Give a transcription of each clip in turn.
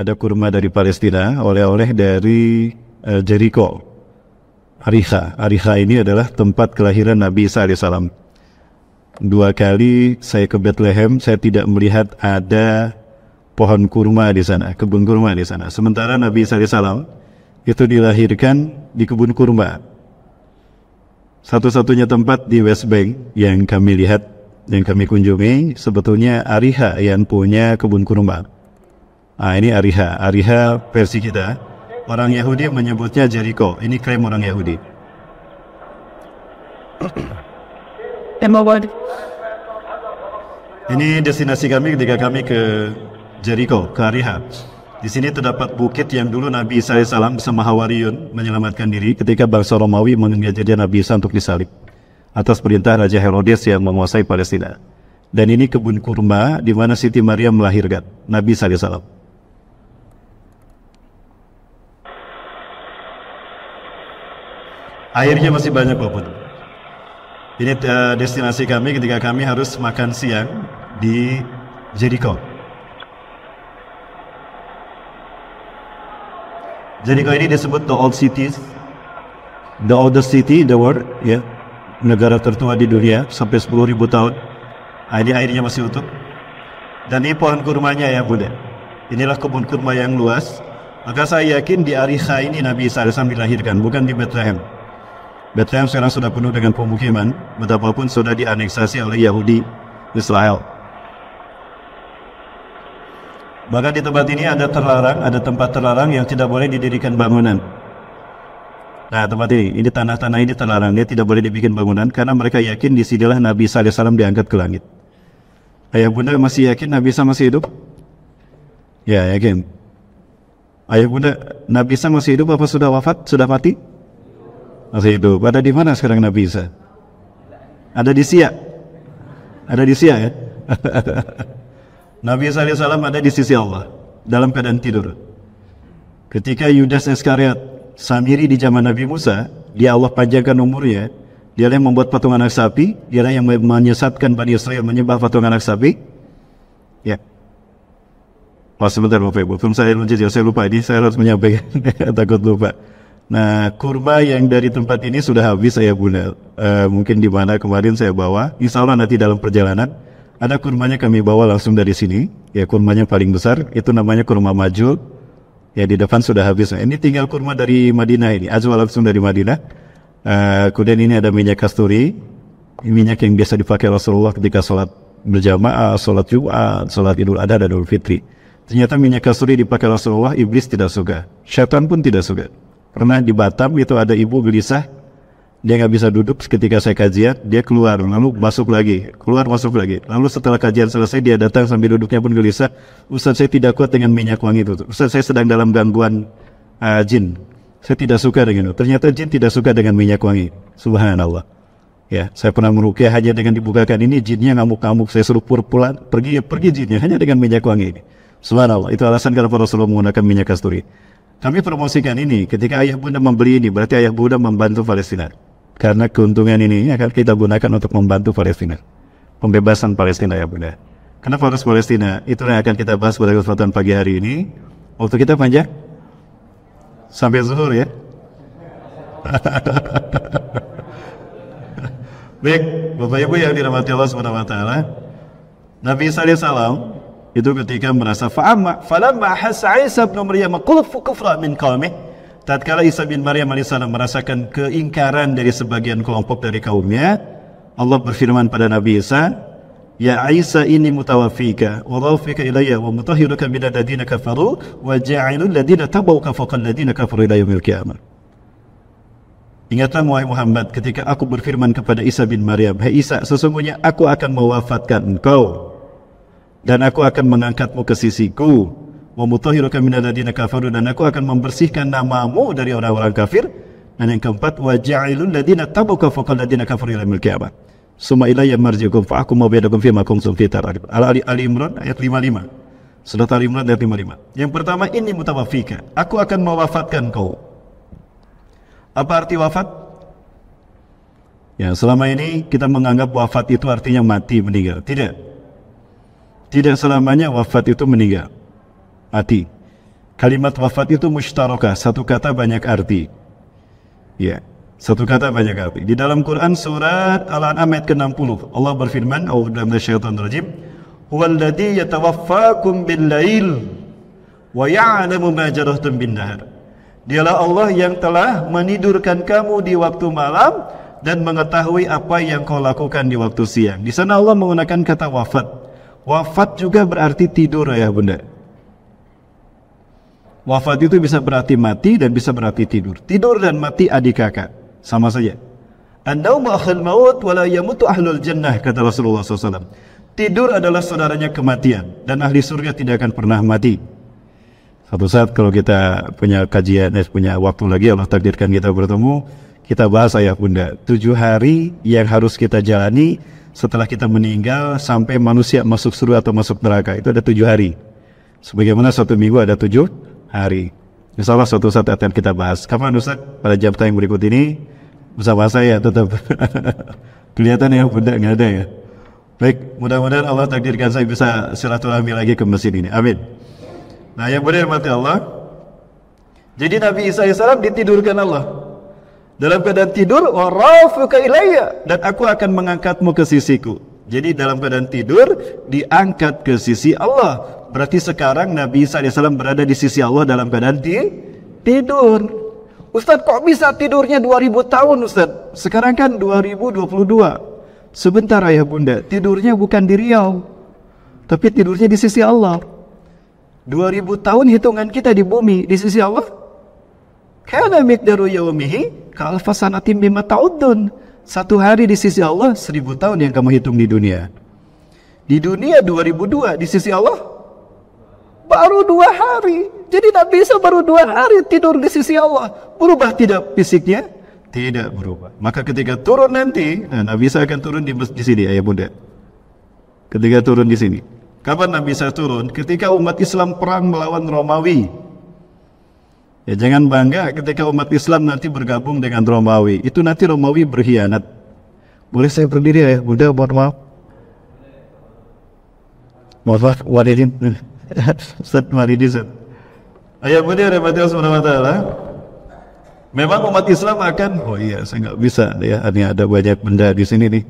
ada kurma dari Palestina, oleh-oleh dari uh, Jericho. Ariha, Ariha ini adalah tempat kelahiran Nabi Isa alaihissalam. Dua kali saya ke Bethlehem, saya tidak melihat ada pohon kurma di sana, kebun kurma di sana. Sementara Nabi Isa alaihissalam itu dilahirkan di kebun kurma. Satu-satunya tempat di West Bank yang kami lihat, yang kami kunjungi, sebetulnya Ariha yang punya kebun kurma Nah, ini Ariha. Ariha versi kita. Orang Yahudi menyebutnya Jericho. Ini krim orang Yahudi. Ini destinasi kami ketika kami ke Jericho, ke Ariha. Di sini terdapat bukit yang dulu Nabi Isa salam bersama Hawariun menyelamatkan diri ketika bangsa Romawi mengajari Nabi Isa untuk disalib atas perintah Raja Herodes yang menguasai Palestina. Dan ini kebun kurma di mana Siti Maria melahirkan Nabi Isa salam. Airnya masih banyak Bapak. Ini uh, destinasi kami ketika kami harus makan siang di Jericho. Jericho ini disebut the old cities, the oldest city the world, ya. Yeah. Negara tertua di dunia sampai ribu tahun. Ini airnya masih utuh. Dan ini pohon kurmanya ya Bunda. Inilah kebun kurma yang luas. Maka saya yakin di Arisha ini Nabi Isa dilahirkan, bukan di Bethlehem. Bethlehem sekarang sudah penuh dengan pemukiman, betapapun sudah dianeksasi oleh Yahudi Israel. Bahkan di tempat ini ada terlarang, ada tempat terlarang yang tidak boleh didirikan bangunan. Nah tempat ini, ini tanah-tanah ini terlarang, dia tidak boleh dibikin bangunan karena mereka yakin di disinilah Nabi SAW diangkat ke langit. Ayah bunda masih yakin Nabi Isa masih hidup? Ya yakin. Ayah bunda Nabi Isa masih hidup apa sudah wafat? Sudah mati? masih hidup. Ada di mana sekarang Nabi Isa? Ada di siak. Ada di siak ya. Nabi Isa alaihissalam ada di sisi Allah dalam keadaan tidur. Ketika Yudas Iskariot Samiri di zaman Nabi Musa, dia Allah panjangkan umurnya, Dia yang membuat patung anak sapi, Dia yang menyesatkan Bani Israel menyembah patung anak sapi. Ya. Pas oh, sebentar Bapak Ibu, belum saya lanjut ya, saya lupa ini, saya harus menyampaikan, takut lupa. Nah, kurma yang dari tempat ini sudah habis saya bunda. Uh, mungkin di mana kemarin saya bawa. Insya Allah nanti dalam perjalanan ada kurmanya kami bawa langsung dari sini. Ya kurmanya paling besar itu namanya kurma majul. Ya di depan sudah habis. Nah, ini tinggal kurma dari Madinah ini. Azwa langsung dari Madinah. Uh, kemudian ini ada minyak kasturi. Minyak yang biasa dipakai Rasulullah ketika sholat berjamaah, sholat Jumat, sholat Idul Adha dan Idul Fitri. Ternyata minyak kasturi dipakai Rasulullah, iblis tidak suka. Syaitan pun tidak suka. Pernah di Batam itu ada ibu gelisah, dia nggak bisa duduk ketika saya kajian, dia keluar, lalu masuk lagi, keluar masuk lagi. Lalu setelah kajian selesai dia datang sambil duduknya pun gelisah. Ustaz saya tidak kuat dengan minyak wangi itu. Ustaz saya sedang dalam gangguan uh, jin. Saya tidak suka dengan itu. Ternyata jin tidak suka dengan minyak wangi. Subhanallah. Ya, saya pernah merukia hanya dengan dibukakan ini jinnya ngamuk-ngamuk. Saya suruh pulang pergi ya pergi jinnya hanya dengan minyak wangi ini. Subhanallah. Itu alasan kenapa Rasulullah menggunakan minyak kasturi. Kami promosikan ini. Ketika ayah bunda membeli ini, berarti ayah bunda membantu Palestina. Karena keuntungan ini akan kita gunakan untuk membantu Palestina. Pembebasan Palestina ya bunda. Karena fokus Palestina? Itu yang akan kita bahas pada kesempatan pagi hari ini. Waktu kita panjang? Sampai zuhur ya? Baik, Bapak Ibu yang dirahmati Allah SWT. Nabi sallallahu salam itu ketika merasa fa'amma falamma hasa Isa bin Maryam kufra min qaumih tatkala Isa bin Maryam alaihissalam merasakan keingkaran dari sebagian kelompok dari kaumnya Allah berfirman pada Nabi Isa Ya Isa ini mutawafika wa rafika ilayya wa mutahhiruka min alladziina kafaru wa ja'ilu alladziina tabawka fawqa alladziina kafaru ila yaumil qiyamah Ingatlah wahai Muhammad ketika aku berfirman kepada Isa bin Maryam, "Hai hey Isa, sesungguhnya aku akan mewafatkan engkau." dan aku akan mengangkatmu ke sisiku wa mutahhiruka minalladzina kafaru dan aku akan membersihkan namamu dari orang-orang kafir dan yang keempat wajailul ja'ilul ladzina tabuka faqal ladzina kafaru ila milki abad summa ilayya marji'ukum fa aku mabiyadukum fima kuntum fi tar al ali imran ayat 55 Surat Ali Imran ayat 55. Yang pertama ini mutawafika. Aku akan mewafatkan kau. Apa arti wafat? Ya, selama ini kita menganggap wafat itu artinya mati, meninggal. Tidak. Tidak selamanya wafat itu meninggal. Mati. Kalimat wafat itu mustaroka, Satu kata banyak arti. Ya. Satu kata banyak arti. Di dalam Quran surat Al-An'am ayat ke-60. Allah berfirman, A'udzu minasyaitonir rajim. Huwallazi yatawaffakum bil lail wa ya'lamu ma jarahtum bin nahar. Dialah Allah yang telah menidurkan kamu di waktu malam dan mengetahui apa yang kau lakukan di waktu siang. Di sana Allah menggunakan kata wafat. Wafat juga berarti tidur ya bunda. Wafat itu bisa berarti mati dan bisa berarti tidur. Tidur dan mati adik kakak. Sama saja. Andau maut wala yamutu ahlul jannah kata Rasulullah SAW. Tidur adalah saudaranya kematian dan ahli surga tidak akan pernah mati. Satu saat kalau kita punya kajian, eh, punya waktu lagi Allah takdirkan kita bertemu, kita bahas ayah bunda. Tujuh hari yang harus kita jalani setelah kita meninggal sampai manusia masuk surga atau masuk neraka itu ada tujuh hari. Sebagaimana satu minggu ada tujuh hari. Insya Allah suatu saat akan kita bahas. Kapan Ustaz? Pada jam tayang berikut ini bersama saya tetap kelihatan ya benda nggak ada ya. Baik, mudah-mudahan Allah takdirkan saya bisa silaturahmi lagi ke mesin ini. Amin. Nah, yang benar mati Allah. Jadi Nabi Isa AS ditidurkan Allah dalam keadaan tidur warafuka ilayya dan aku akan mengangkatmu ke sisiku. Jadi dalam keadaan tidur diangkat ke sisi Allah. Berarti sekarang Nabi Isa AS berada di sisi Allah dalam keadaan di tidur. Ustaz kok bisa tidurnya 2000 tahun Ustaz Sekarang kan 2022. Sebentar ya bunda, tidurnya bukan di Riau. Tapi tidurnya di sisi Allah. 2000 tahun hitungan kita di bumi, di sisi Allah Kana mikdaru yaumihi kalfasanatim bima ta'udun. Satu hari di sisi Allah seribu tahun yang kamu hitung di dunia. Di dunia 2002 di sisi Allah baru dua hari. Jadi tak bisa baru dua hari tidur di sisi Allah. Berubah tidak fisiknya? Tidak berubah. Maka ketika turun nanti, nah, Nabi Isa akan turun di, di sini ayah bunda. Ketika turun di sini. Kapan Nabi Isa turun? Ketika umat Islam perang melawan Romawi Ya, jangan bangga ketika umat Islam nanti bergabung dengan Romawi. Itu nanti Romawi berkhianat. Boleh saya berdiri ya, Bunda? Mohon maaf. Mohon maaf, wadidin. Ustaz Maridi, Ustaz. Ayah Bunda, Rahmatullah SWT. Memang umat Islam akan, oh iya, saya nggak bisa ya. Ini ada banyak benda di sini nih,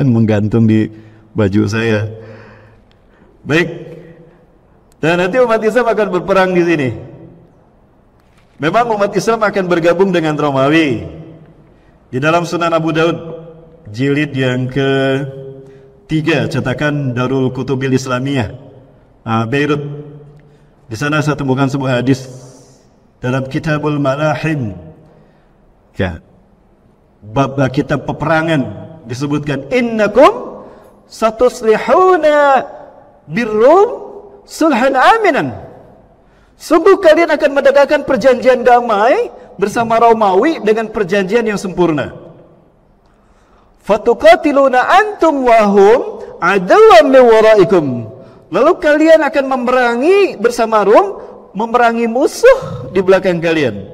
menggantung di baju saya. Baik, dan nanti umat Islam akan berperang di sini. Memang umat Islam akan bergabung dengan Romawi Di dalam Sunan Abu Daud Jilid yang ke Tiga cetakan Darul Kutubil Islamiyah ah, Beirut Di sana saya temukan sebuah hadis Dalam Kitabul Malahim ya. Bab ah, kitab peperangan Disebutkan Innakum satuslihuna birrum sulhan aminan Sungguh kalian akan mendekatkan perjanjian damai bersama Romawi dengan perjanjian yang sempurna. Fatuqatiluna antum wahum adawam liwaraikum. Lalu kalian akan memerangi bersama Rom, memerangi musuh di belakang kalian.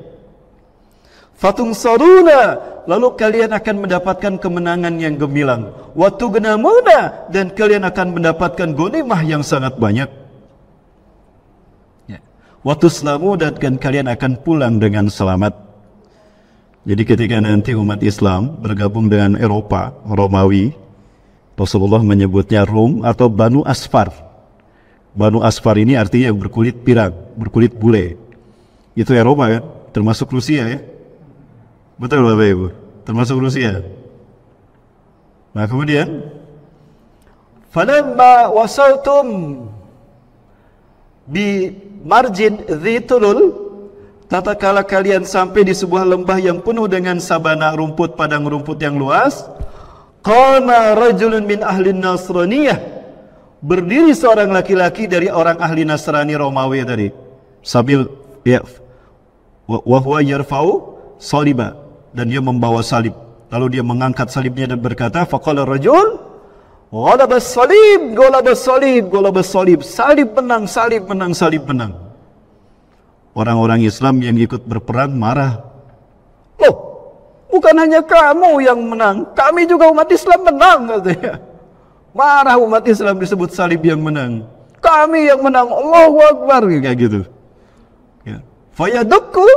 Fatung saruna, lalu kalian akan mendapatkan kemenangan yang gemilang. Watu genamuna, dan kalian akan mendapatkan gonimah yang sangat banyak. Waktu selamu dan kalian akan pulang dengan selamat. Jadi ketika nanti umat Islam bergabung dengan Eropa, Romawi, Rasulullah menyebutnya Rom atau Banu Asfar. Banu Asfar ini artinya berkulit pirang, berkulit bule. Itu Eropa kan, termasuk Rusia ya. Betul Bapak Ibu, termasuk Rusia. Nah kemudian, Falamma wasaltum bi marjin dhitulul Tatkala kalian sampai di sebuah lembah yang penuh dengan sabana rumput padang rumput yang luas, qama rajulun min ahli Nasraniyah. Berdiri seorang laki-laki dari orang ahli Nasrani Romawi tadi. Sabil ya wa huwa yarfau saliba dan dia membawa salib. Lalu dia mengangkat salibnya dan berkata, faqala rajul Ghalabas salib, ghalabas salib, ghalabas salib. Salib menang, salib menang, salib menang. Orang-orang Islam yang ikut berperang marah. Loh, bukan hanya kamu yang menang, kami juga umat Islam menang katanya. Marah umat Islam disebut salib yang menang. Kami yang menang, Allahu Akbar kayak gitu. Ya. Fayadukku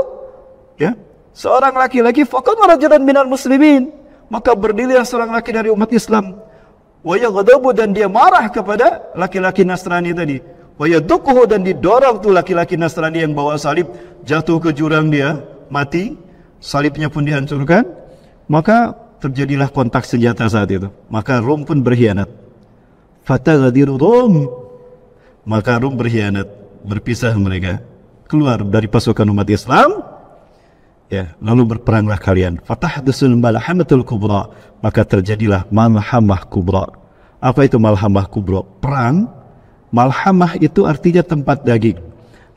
ya. Seorang laki-laki Fakat rajulan minal muslimin, maka berdiri seorang laki dari umat Islam wa yaghdabu dan dia marah kepada laki-laki Nasrani tadi wa yadukuhu dan didorong tuh laki-laki Nasrani yang bawa salib jatuh ke jurang dia mati salibnya pun dihancurkan maka terjadilah kontak senjata saat itu maka Rom pun berkhianat fataghadiru Rom maka Rom berkhianat berpisah mereka keluar dari pasukan umat Islam ya lalu berperanglah kalian fatahdusul malhamatul kubra maka terjadilah malhamah kubra apa itu malhamah kubra perang malhamah itu artinya tempat daging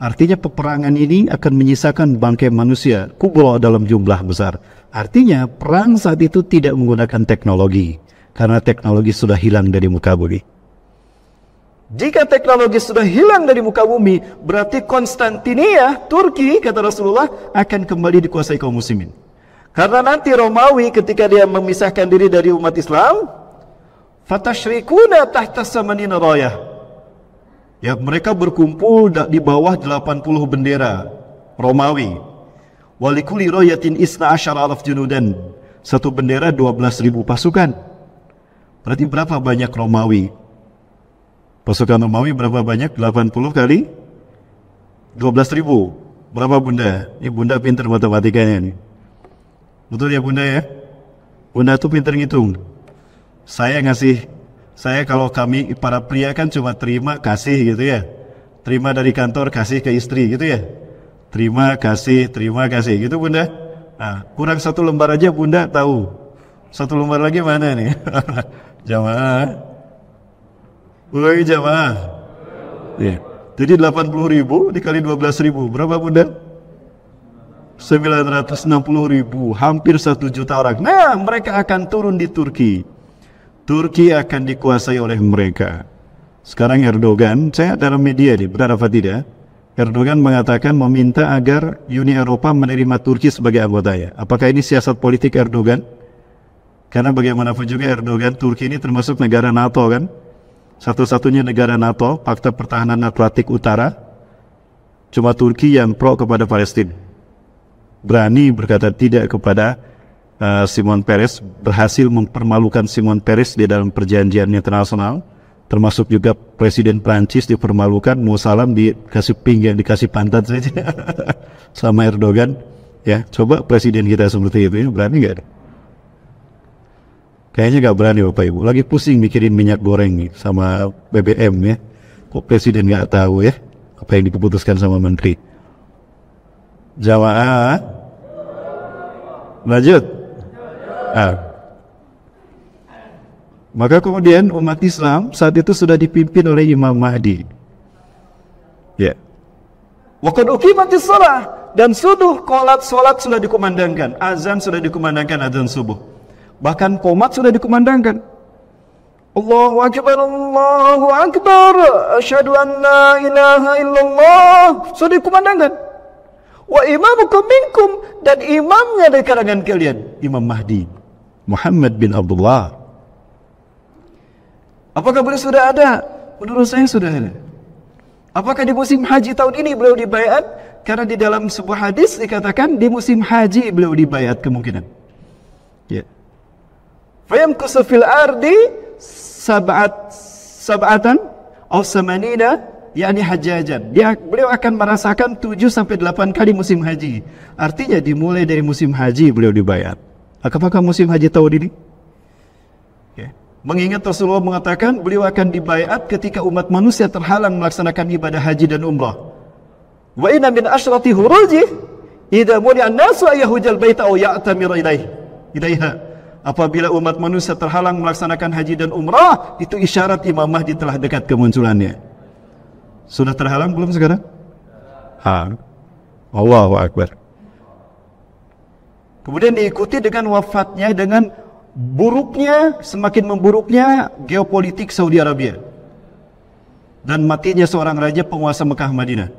artinya peperangan ini akan menyisakan bangkai manusia kubra dalam jumlah besar artinya perang saat itu tidak menggunakan teknologi karena teknologi sudah hilang dari muka bumi jika teknologi sudah hilang dari muka bumi, berarti Konstantinia, Turki, kata Rasulullah, akan kembali dikuasai kaum muslimin. Karena nanti Romawi ketika dia memisahkan diri dari umat Islam, fatashrikuna tahta samanina rayah. Ya, mereka berkumpul di bawah 80 bendera Romawi. Walikuli royatin isna ashar alaf junudan. Satu bendera 12.000 pasukan. Berarti berapa banyak Romawi? Pasukan Romawi berapa banyak? 80 kali 12 ribu. Berapa bunda? Ini bunda pinter matematikanya ini. Betul ya bunda ya? Bunda tuh pinter ngitung. Saya ngasih, saya kalau kami para pria kan cuma terima kasih gitu ya. Terima dari kantor, kasih ke istri gitu ya. Terima kasih, terima kasih gitu bunda. Nah, kurang satu lembar aja bunda tahu. Satu lembar lagi mana nih? Jamaah. Ulangi jamaah. Ya. Jadi 80 ribu dikali 12 ribu. Berapa bunda? 960 ribu. Hampir 1 juta orang. Nah mereka akan turun di Turki. Turki akan dikuasai oleh mereka. Sekarang Erdogan, saya dalam media nih, benar apa tidak? Erdogan mengatakan meminta agar Uni Eropa menerima Turki sebagai anggotanya. Apakah ini siasat politik Erdogan? Karena bagaimanapun juga Erdogan, Turki ini termasuk negara NATO kan? satu-satunya negara NATO, Fakta Pertahanan Atlantik Utara, cuma Turki yang pro kepada Palestina. Berani berkata tidak kepada uh, Simon Peres, berhasil mempermalukan Simon Peres di dalam perjanjian internasional, termasuk juga Presiden Prancis dipermalukan, Musalam dikasih pinggang, dikasih pantat saja sama Erdogan. Ya, coba presiden kita seperti itu, berani nggak? Kayaknya nggak berani Bapak Ibu. Lagi pusing mikirin minyak goreng nih, sama BBM ya. Kok Presiden nggak tahu ya apa yang diputuskan sama Menteri. Jamaah. Ah? Lanjut. Ah. Maka kemudian umat Islam saat itu sudah dipimpin oleh Imam Mahdi. Ya. Waktu mati salah dan subuh kolat solat sudah dikumandangkan, azan sudah dikumandangkan azan subuh. Bahkan komat sudah dikumandangkan. Allahu Akbar, Allahu Akbar, Asyadu an la ilaha illallah. Sudah dikumandangkan. Wa imamu kuminkum Dan imamnya dari kalangan kalian. Imam Mahdi. Muhammad bin Abdullah. Apakah beliau sudah ada? Menurut saya sudah ada. Apakah di musim haji tahun ini beliau dibayat? Karena di dalam sebuah hadis dikatakan di musim haji beliau dibayat kemungkinan. Ya. Yeah. Fayam kusufil ardi sab'at sab'atan atau semanina yakni hajajan. Dia beliau akan merasakan 7 sampai 8 kali musim haji. Artinya dimulai dari musim haji beliau dibayar. Apakah musim haji tahun ini? Ya. Mengingat Rasulullah mengatakan beliau akan dibayat ketika umat manusia terhalang melaksanakan ibadah haji dan umrah. Wa inna min asyrati huruji idza muni an-nasu ayyuhul bait au ya'tamiru ilaihi ilaiha. Apabila umat manusia terhalang melaksanakan haji dan umrah, itu isyarat Imam Mahdi telah dekat kemunculannya. Sudah terhalang belum sekarang? Ha. Allahu Akbar. Kemudian diikuti dengan wafatnya dengan buruknya, semakin memburuknya geopolitik Saudi Arabia. Dan matinya seorang raja penguasa Mekah Madinah.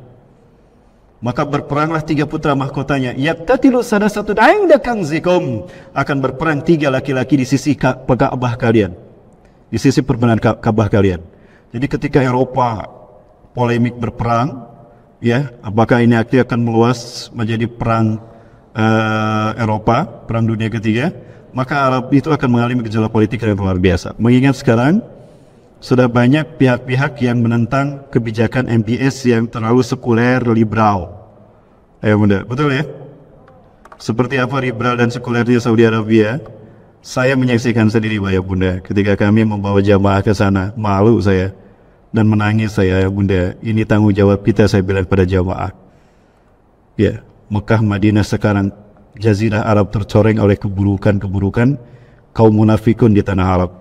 Maka berperanglah tiga putra mahkotanya. Ya, tatilu sana satu dekang zikom Akan berperang tiga laki-laki di sisi Ka'bah kalian. Di sisi perbenaran Ka'bah kalian. Jadi ketika Eropa polemik berperang, ya apakah ini akhirnya akan meluas menjadi perang uh, Eropa, perang dunia ketiga, maka Arab itu akan mengalami gejala politik yang luar biasa. Mengingat sekarang sudah banyak pihak-pihak yang menentang kebijakan MBS yang terlalu sekuler liberal. Ayo bunda, betul ya? Seperti apa liberal dan sekulernya Saudi Arabia? Saya menyaksikan sendiri ya bunda ketika kami membawa jamaah ke sana. Malu saya dan menangis saya ya bunda. Ini tanggung jawab kita saya bilang pada jamaah. Ya, Mekah Madinah sekarang jazirah Arab tercoreng oleh keburukan-keburukan kaum munafikun di tanah Arab.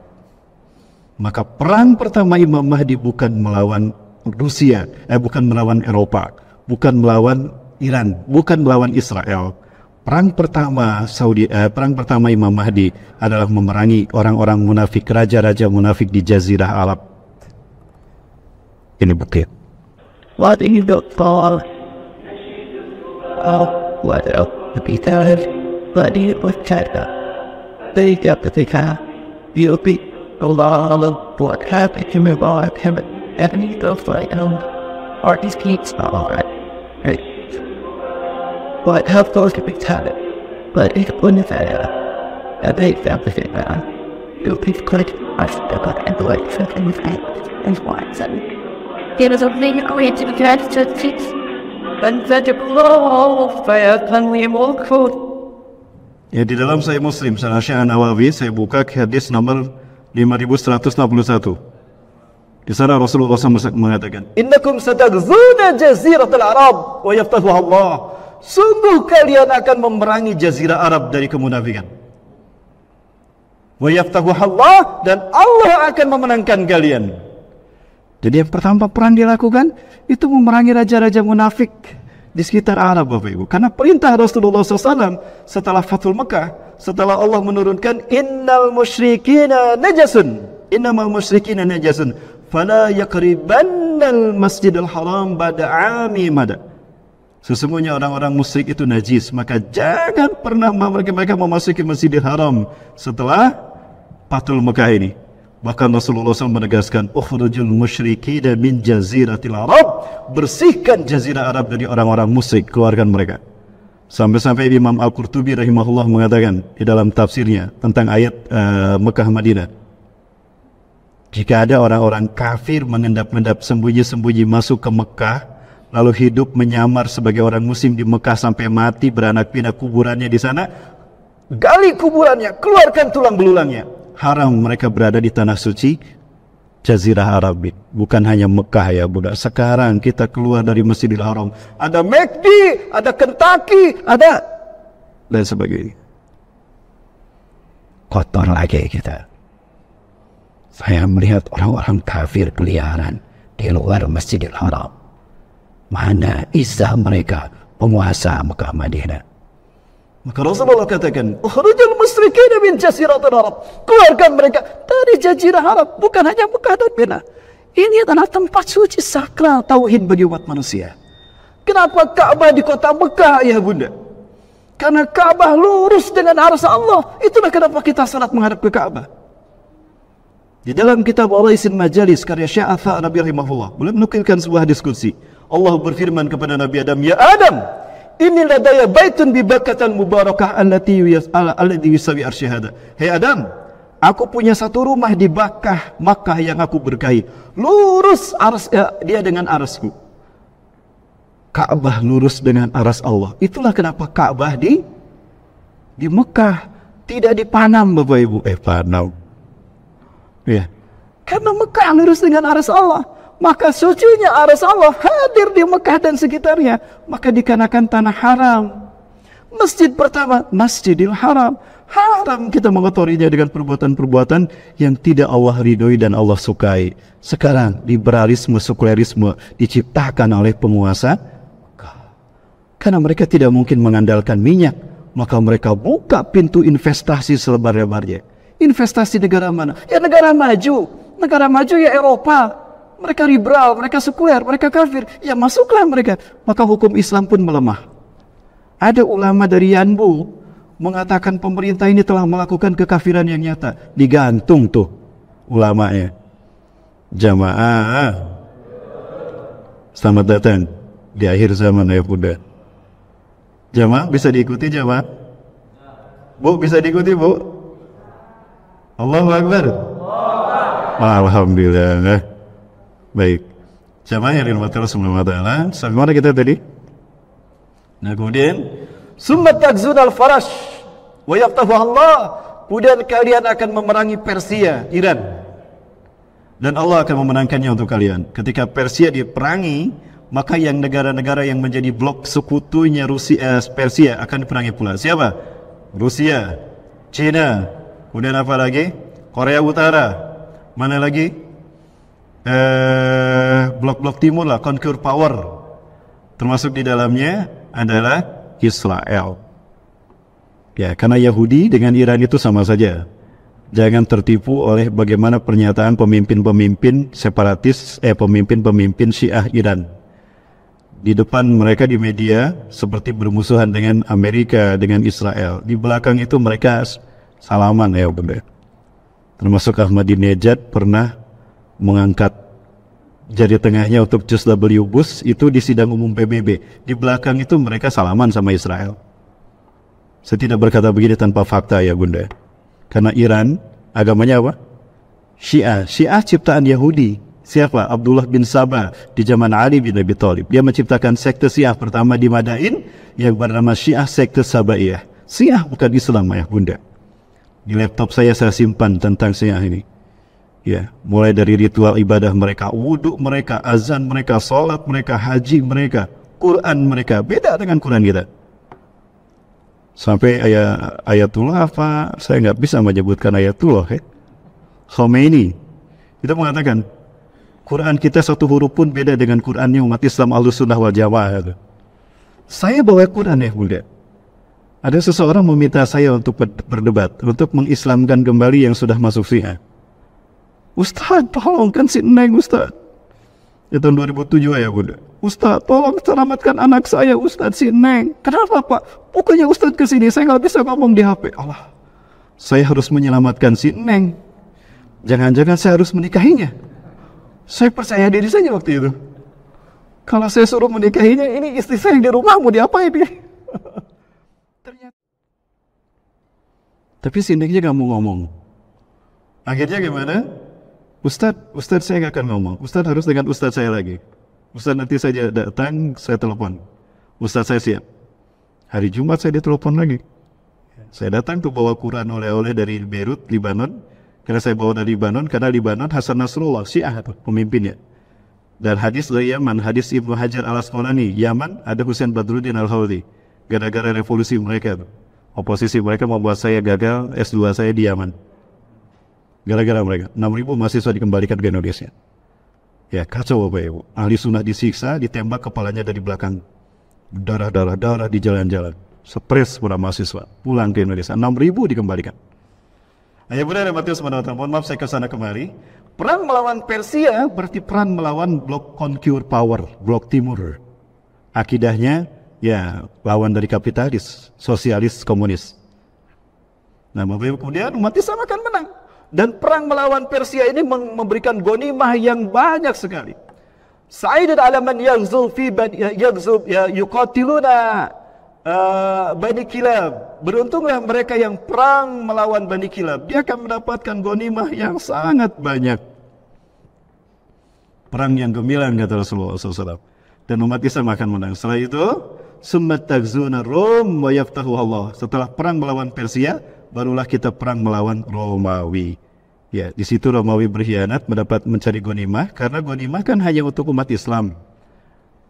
Maka perang pertama Imam Mahdi bukan melawan Rusia, eh bukan melawan Eropa, bukan melawan Iran, bukan melawan Israel. Perang pertama Saudi, eh, perang pertama Imam Mahdi adalah memerangi orang-orang munafik, raja-raja munafik di Jazirah Arab. Ini bukti. What is the call? Oh, what else? tired. They got the car. You'll be of what happened to me by him and Ebony, those like, um, are these peeps, Right. But how close it be tatted? But it's only that, uh, they everything, man. Do please click, I step up and like, something with that, and why, that? there is a to created to it, and that the blow of fire can we all quote. Ya di dalam saya Muslim, saya Syekh Nawawi, saya buka hadis nomor 5161. Di sana Rasulullah SAW mengatakan, "Innakum satagzuna jaziratul Arab wa Allah." Sungguh kalian akan memerangi jazirah Arab dari kemunafikan. Wa Allah dan Allah akan memenangkan kalian. Jadi yang pertama perang dilakukan itu memerangi raja-raja munafik di sekitar Arab Bapak Ibu. Karena perintah Rasulullah SAW setelah Fathul Mekah, setelah Allah menurunkan innal musyrikina najasun. Innamal musyrikina najasun. Fala yakribannal masjidil haram bada ami mada. Sesungguhnya orang-orang musyrik itu najis, maka jangan pernah mereka, mereka memasuki Masjidil Haram setelah Fathul Mekah ini. Bahkan Rasulullah SAW menegaskan, "Ukhrujul musyrikina min jaziratil Arab." Bersihkan jazirah Arab dari orang-orang musyrik, keluarkan mereka. Sampai-sampai Imam Al-Qurtubi rahimahullah mengatakan di dalam tafsirnya tentang ayat uh, Mekah Madinah. Jika ada orang-orang kafir mengendap-endap sembunyi-sembunyi masuk ke Mekah, lalu hidup menyamar sebagai orang muslim di Mekah sampai mati beranak pinak kuburannya di sana, gali kuburannya, keluarkan tulang belulangnya, haram mereka berada di tanah suci Jazirah Arab bukan hanya Mekah ya budak sekarang kita keluar dari Masjidil Haram ada McD ada Kentucky ada dan sebagainya kotor lagi kita saya melihat orang-orang kafir keliaran di luar Masjidil Haram mana izah mereka penguasa Mekah Madinah maka Rasulullah katakan, "Ukhrijul musyrikin min jaziratil Arab." Keluarkan mereka dari jazirah Arab, bukan hanya Mekah dan Mina. Ini adalah tempat suci sakral tauhid bagi umat manusia. Kenapa Ka'bah di kota Mekah, ya bunda? Karena Ka'bah lurus dengan arah Allah. Itulah kenapa kita salat menghadap ke Ka'bah. Di dalam kitab al isin Majalis karya Syekh Atha Nabi rahimahullah, Boleh menukilkan sebuah diskusi. Allah berfirman kepada Nabi Adam, "Ya Adam, ini daya baitun bakatan mubarakah allati allati yusawi arsyahada. Hei Adam, aku punya satu rumah di Bakah, Makkah yang aku berkahi. Lurus aras ya, dia dengan arasku. Ka'bah lurus dengan aras Allah. Itulah kenapa Ka'bah di di Mekah tidak di Panam Bapak Ibu. Eh Panam. Ya. Karena Mekah lurus dengan aras Allah maka sucinya aras Allah hadir di Mekah dan sekitarnya. Maka dikarenakan tanah haram. Masjid pertama, Masjidil Haram. Haram kita mengotorinya dengan perbuatan-perbuatan yang tidak Allah ridhoi dan Allah sukai. Sekarang liberalisme, sekulerisme diciptakan oleh penguasa. Karena mereka tidak mungkin mengandalkan minyak. Maka mereka buka pintu investasi selebar-lebarnya. Investasi negara mana? Ya negara maju. Negara maju ya Eropa mereka liberal, mereka sekuler, mereka kafir. Ya masuklah mereka. Maka hukum Islam pun melemah. Ada ulama dari Yanbu mengatakan pemerintah ini telah melakukan kekafiran yang nyata. Digantung tuh ulamanya. Jamaah. Selamat datang di akhir zaman ya Bunda. Jamaah bisa diikuti jamaah? Bu bisa diikuti bu? Allahu Akbar. Allahu Alhamdulillah. Baik. Jamaah yang dirahmati Allah Subhanahu wa taala? Sampai mana kita tadi? Nah, kemudian summa takzun al-farash wa yaktahu Allah. Kemudian kalian akan memerangi Persia, Iran. Dan Allah akan memenangkannya untuk kalian. Ketika Persia diperangi, maka yang negara-negara yang menjadi blok sekutunya Rusia, eh, Persia akan diperangi pula. Siapa? Rusia, China, kemudian apa lagi? Korea Utara, mana lagi? Eh, blok-blok eh, timur lah, conquer power. Termasuk di dalamnya adalah Israel. Ya, karena Yahudi dengan Iran itu sama saja. Jangan tertipu oleh bagaimana pernyataan pemimpin-pemimpin separatis, eh pemimpin-pemimpin Syiah Iran. Di depan mereka di media seperti bermusuhan dengan Amerika, dengan Israel. Di belakang itu mereka salaman ya benar. Termasuk Ahmadinejad pernah mengangkat jari tengahnya untuk Jus W. Bush itu di sidang umum PBB. Di belakang itu mereka salaman sama Israel. Saya tidak berkata begini tanpa fakta ya Bunda. Karena Iran agamanya apa? Syiah. Syiah ciptaan Yahudi. Siapa? Abdullah bin Sabah di zaman Ali bin Abi Thalib. Dia menciptakan sekte Syiah pertama di Madain yang bernama Syiah sekte Sabaiyah. Syiah bukan Islam ya Bunda. Di laptop saya saya simpan tentang Syiah ini. Ya, mulai dari ritual ibadah mereka, wuduk mereka, azan mereka, sholat mereka, haji mereka, Quran mereka beda dengan Quran kita. Sampai ayat ayatullah apa? Saya nggak bisa menyebutkan ayatullah. Ya. Khomeini Kita mengatakan Quran kita satu huruf pun beda dengan Qurannya umat Islam alus sunnah wal Jawa. Ya. Saya bawa Quran ya bunda Ada seseorang meminta saya untuk berdebat, untuk mengislamkan kembali yang sudah masuk Syiah. Ustad tolongkan si Neng Ustaz Ya tahun 2007 ya bunda. Ustaz tolong selamatkan anak saya Ustaz si Neng. Kenapa Pak? Bukannya Ustaz kesini saya nggak bisa ngomong di HP. Allah, saya harus menyelamatkan si Neng. Jangan-jangan saya harus menikahinya. Saya percaya diri saja waktu itu. Kalau saya suruh menikahinya, ini istri saya yang di rumah mau diapain dia? Ternyata. Tapi si Nengnya gak mau ngomong. Akhirnya gimana? Ustad, Ustad saya nggak akan ngomong. Ustad harus dengan Ustad saya lagi. Ustad nanti saja datang, saya telepon. Ustad saya siap. Hari Jumat saya ditelepon lagi. Saya datang tuh bawa Quran oleh-oleh dari Beirut, Libanon. Karena saya bawa dari Libanon, karena Libanon Hasan Nasrullah, Syiah pemimpinnya. Dan hadis dari Yaman, hadis Ibnu Hajar al Asqalani, Yaman ada Husain Badruddin al Hawli. Gara-gara revolusi mereka, oposisi mereka membuat saya gagal S2 saya di Yaman. Gara-gara mereka, ribu mahasiswa dikembalikan ke Indonesia. Ya kacau Bapak Ibu. Ya, Ahli sunnah disiksa, ditembak kepalanya dari belakang. Darah-darah darah di jalan-jalan. Stres para mahasiswa. Pulang ke Indonesia. ribu dikembalikan. Ayah Bunda dan Matius mohon maaf saya ke sana kemari. Perang melawan Persia berarti perang melawan blok conquer power, blok timur. Akidahnya ya lawan dari kapitalis, sosialis, komunis. Nah, Bapak Ibu kemudian umat Islam akan menang. Dan perang melawan Persia ini memberikan gonimah yang banyak sekali. Sa'idat yang zulfi yang zul ya, ya Yukotiluna, eh, Bani Kilab. Beruntunglah mereka yang perang melawan Bani Kilab. Dia akan mendapatkan gonimah yang sangat banyak. Perang yang gemilang kata Rasulullah SAW. Dan umat Islam akan menang. Setelah itu, summat takzuna Rom wa yaftahu Allah. Setelah perang melawan Persia, barulah kita perang melawan Romawi. Ya, di situ Romawi berkhianat mendapat mencari gonimah karena gonimah kan hanya untuk umat Islam.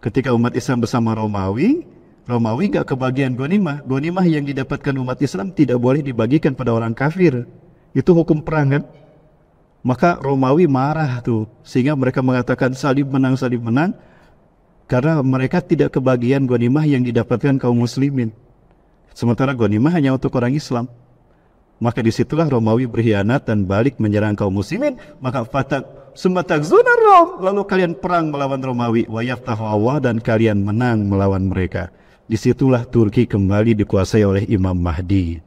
Ketika umat Islam bersama Romawi, Romawi gak kebagian gonimah. Gonimah yang didapatkan umat Islam tidak boleh dibagikan pada orang kafir. Itu hukum perang kan? Maka Romawi marah tuh sehingga mereka mengatakan salib menang salib menang karena mereka tidak kebagian gonimah yang didapatkan kaum muslimin. Sementara gonimah hanya untuk orang Islam. Maka disitulah Romawi berkhianat dan balik menyerang kaum muslimin. Maka fatak zona Rom. Lalu kalian perang melawan Romawi. wayaf Allah dan kalian menang melawan mereka. Disitulah Turki kembali dikuasai oleh Imam Mahdi.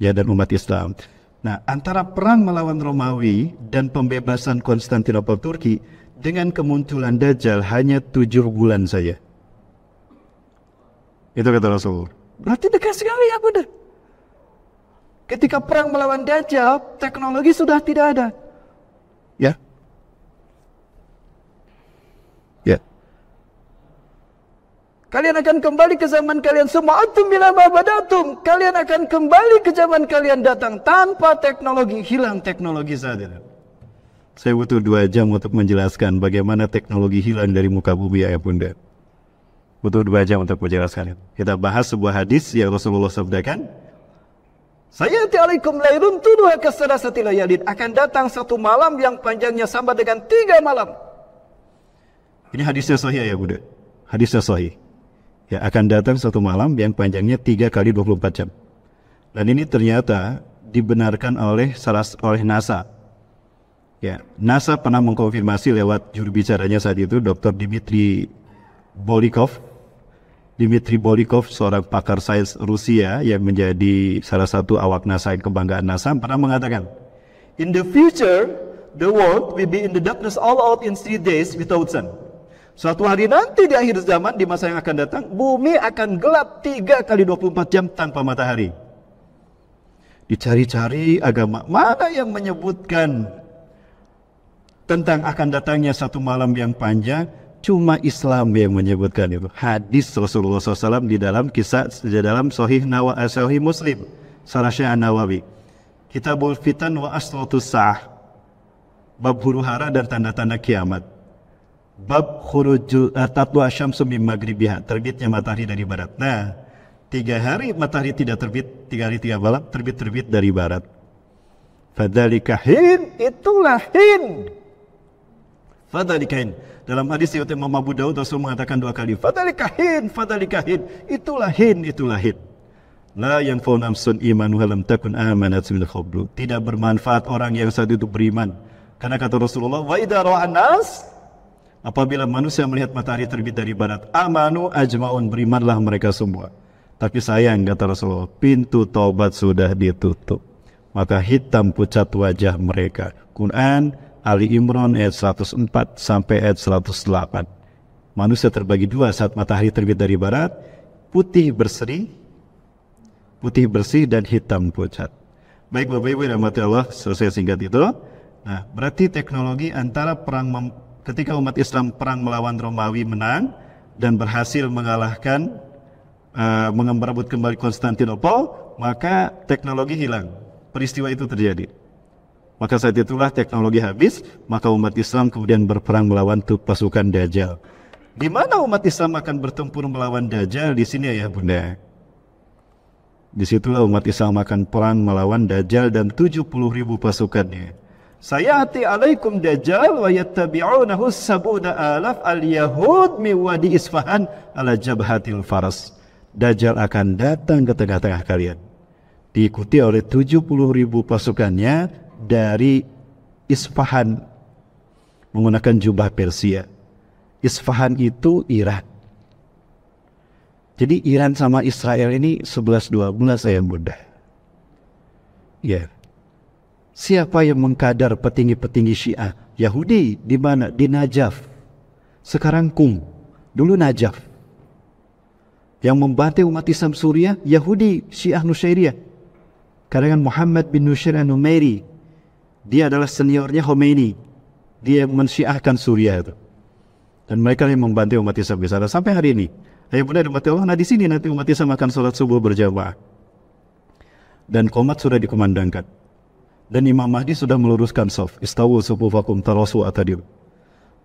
Ya dan umat Islam. Nah antara perang melawan Romawi dan pembebasan Konstantinopel Turki dengan kemunculan Dajjal hanya tujuh bulan saja. Itu kata Rasul. Berarti dekat sekali ya dah Ketika perang melawan Dajjal, teknologi sudah tidak ada. Ya. Ya. Kalian akan kembali ke zaman kalian semua. Atum bila babadatum. Kalian akan kembali ke zaman kalian datang tanpa teknologi. Hilang teknologi saat Saya butuh dua jam untuk menjelaskan bagaimana teknologi hilang dari muka bumi ayah bunda. Butuh dua jam untuk menjelaskan Kita bahas sebuah hadis yang Rasulullah sabdakan. Saya Sayati alaikum lairun tuduha satila layalin. Akan datang satu malam yang panjangnya sama dengan tiga malam. Ini hadisnya sahih ya Bunda. Hadisnya sahih. Ya akan datang satu malam yang panjangnya tiga kali 24 jam. Dan ini ternyata dibenarkan oleh salah oleh NASA. Ya, NASA pernah mengkonfirmasi lewat juru bicaranya saat itu Dr. Dimitri Bolikov Dmitry Bolikov, seorang pakar sains Rusia yang menjadi salah satu awak NASA yang kebanggaan NASA, pernah mengatakan, In the future, the world will be in the darkness all out in three days without sun. Suatu hari nanti di akhir zaman, di masa yang akan datang, bumi akan gelap 3 kali 24 jam tanpa matahari. Dicari-cari agama mana yang menyebutkan tentang akan datangnya satu malam yang panjang, Cuma Islam yang menyebutkan itu. Hadis Rasulullah SAW di dalam kisah di dalam Sahih Nawawi eh, Sahih Muslim, Sarasya An Nawawi. Kitabul Fitan wa Asratus Sah. Bab huru hara dan tanda-tanda kiamat. Bab khurujul uh, eh, tatwa syamsu min terbitnya matahari dari barat. Nah, tiga hari matahari tidak terbit, tiga hari tiga malam terbit-terbit dari barat. Fadhalika hin, itulah hin Fadalikain. Dalam hadis riwayat Imam Abu Daud Rasul mengatakan dua kali, fadalikahin, fadalikahin. Itulah hin, itulah hin. La yang fau imanu iman takun amanat min qablu. Tidak bermanfaat orang yang saat itu beriman. Karena kata Rasulullah, wa idza nas apabila manusia melihat matahari terbit dari barat, amanu ajmaun berimanlah mereka semua. Tapi sayang kata Rasulullah, pintu taubat sudah ditutup. Maka hitam pucat wajah mereka. Quran Ali Imran ayat 104 sampai ayat 108. Manusia terbagi dua saat matahari terbit dari barat, putih berseri, putih bersih dan hitam pucat. Baik Bapak Ibu dan Mati Allah, selesai singkat itu. Nah, berarti teknologi antara perang ketika umat Islam perang melawan Romawi menang dan berhasil mengalahkan uh, eh, mengambil kembali Konstantinopel, maka teknologi hilang. Peristiwa itu terjadi. Maka saat itulah teknologi habis, maka umat Islam kemudian berperang melawan tuh pasukan Dajjal. Di mana umat Islam akan bertempur melawan Dajjal? Di sini ya bunda. Di Disitulah umat Islam akan perang melawan Dajjal dan 70 ribu pasukannya. Sayati alaikum Dajjal wa yattabi'unahu sabuna alaf al-yahud mi wadi isfahan ala jabhatil faras. Dajjal akan datang ke tengah-tengah kalian. Diikuti oleh 70 ribu pasukannya dari Isfahan menggunakan jubah Persia. Isfahan itu Iran. Jadi Iran sama Israel ini 11-12 saya mudah. Ya. Yeah. Siapa yang mengkader petinggi-petinggi Syiah? Yahudi di mana? Di Najaf. Sekarang Kum. Dulu Najaf. Yang membantai umat Islam Suriah, Yahudi Syiah Nusairiyah. Karangan Muhammad bin Nusair Numeri dia adalah seniornya Khomeini. Dia yang mensyiahkan Suriah itu. Dan mereka yang membantu umat Islam di sana sampai hari ini. Ayo bunda umat Allah, nah di sini nanti umat Islam akan sholat subuh berjamaah. Dan komat sudah dikomandangkan. Dan Imam Mahdi sudah meluruskan sof. Istawu subufakum tarasu atadil.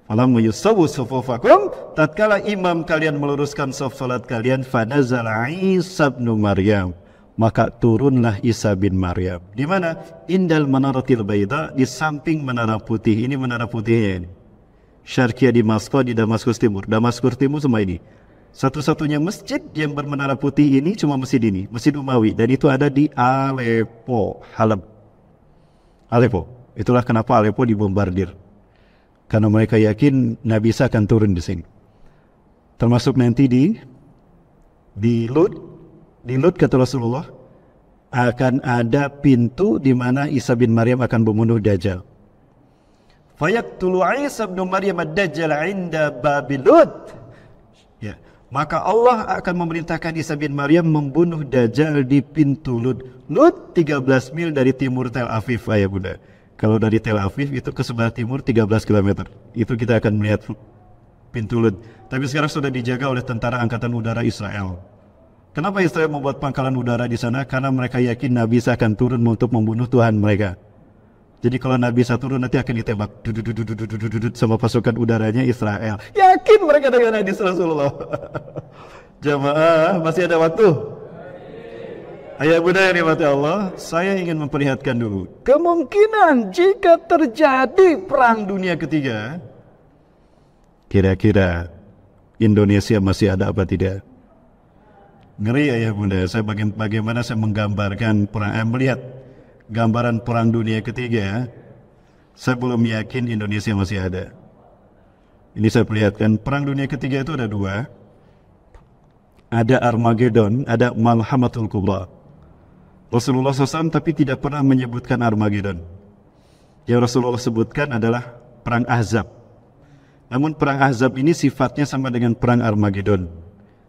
Falam yusawu sufufakum tatkala imam kalian meluruskan sholat sholat kalian fadazal Isa bin Maryam maka turunlah Isa bin Maryam. Di mana? Indal Manaratil Baida di samping menara putih. Ini menara putihnya ini. Syarqiyah di Moskow di Damaskus Timur. Damaskus Timur semua ini. Satu-satunya masjid yang bermenara putih ini cuma masjid ini, Masjid Umawi dan itu ada di Aleppo, Halab. Aleppo. Itulah kenapa Aleppo dibombardir. Karena mereka yakin Nabi Isa akan turun di sini. Termasuk nanti di di Lut di Lut kata Rasulullah akan ada pintu di mana Isa bin Maryam akan membunuh Dajjal. Fayaktulu Isa bin Maryam dajjal inda Babilut. Ya. Maka Allah akan memerintahkan Isa bin Maryam membunuh Dajjal di pintu Lut. Lut 13 mil dari timur Tel Aviv, ayah bunda. Kalau dari Tel Aviv itu ke sebelah timur 13 km. Itu kita akan melihat pintu Lut. Tapi sekarang sudah dijaga oleh tentara angkatan udara Israel. Kenapa Israel membuat pangkalan udara di sana? Karena mereka yakin Nabi Isa akan turun untuk membunuh Tuhan mereka. Jadi kalau Nabi Isa turun nanti akan ditembak sama pasukan udaranya Israel. Yakin mereka dengan hadis Rasulullah. Jamaah masih ada waktu. Ayah bunda yang dimati Allah, saya ingin memperlihatkan dulu. Kemungkinan jika terjadi perang dunia ketiga, kira-kira Indonesia masih ada apa tidak? Ngeri ya, ya bunda, saya baga bagaimana saya menggambarkan perang, eh, melihat gambaran perang dunia ketiga. Ya. Saya belum yakin Indonesia masih ada. Ini saya perlihatkan perang dunia ketiga itu ada dua. Ada Armageddon, ada Malhamatul Kubra. Rasulullah SAW tapi tidak pernah menyebutkan Armageddon. Yang Rasulullah sebutkan adalah perang Ahzab. Namun perang Ahzab ini sifatnya sama dengan perang Armageddon.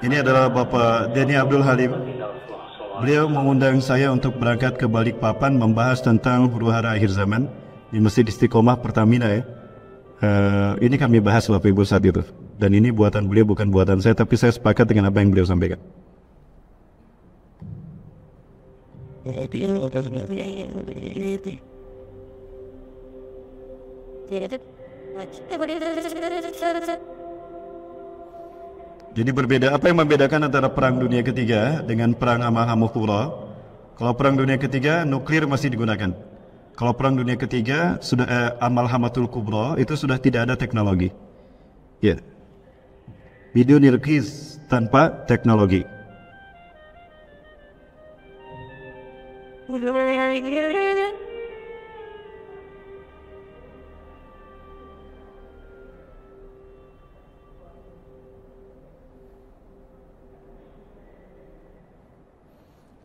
Ini adalah Bapak Denny Abdul Halim. Beliau mengundang saya untuk berangkat ke Balikpapan membahas tentang huru akhir zaman di Masjid Istiqomah Pertamina ya. Uh, ini kami bahas Bapak Ibu saat itu. Dan ini buatan beliau bukan buatan saya, tapi saya sepakat dengan apa yang beliau sampaikan. Jadi, jadi berbeda apa yang membedakan antara perang dunia ketiga dengan perang Amahamukura? Kalau perang dunia ketiga nuklir masih digunakan. Kalau perang dunia ketiga sudah eh, amal hamatul kubra itu sudah tidak ada teknologi. Ya. Yeah. Video nirkis tanpa teknologi.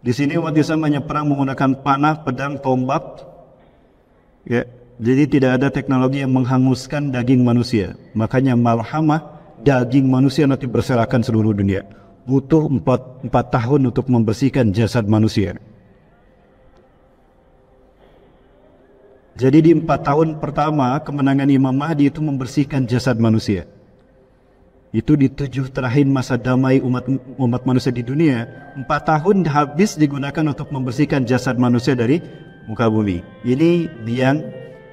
Di sini umat Islam hanya perang menggunakan panah, pedang, tombak. Ya. Jadi tidak ada teknologi yang menghanguskan daging manusia. Makanya malhamah daging manusia nanti berserakan seluruh dunia. Butuh empat 4 tahun untuk membersihkan jasad manusia. Jadi di empat tahun pertama kemenangan Imam Mahdi itu membersihkan jasad manusia itu di tujuh terakhir masa damai umat umat manusia di dunia empat tahun habis digunakan untuk membersihkan jasad manusia dari muka bumi ini yang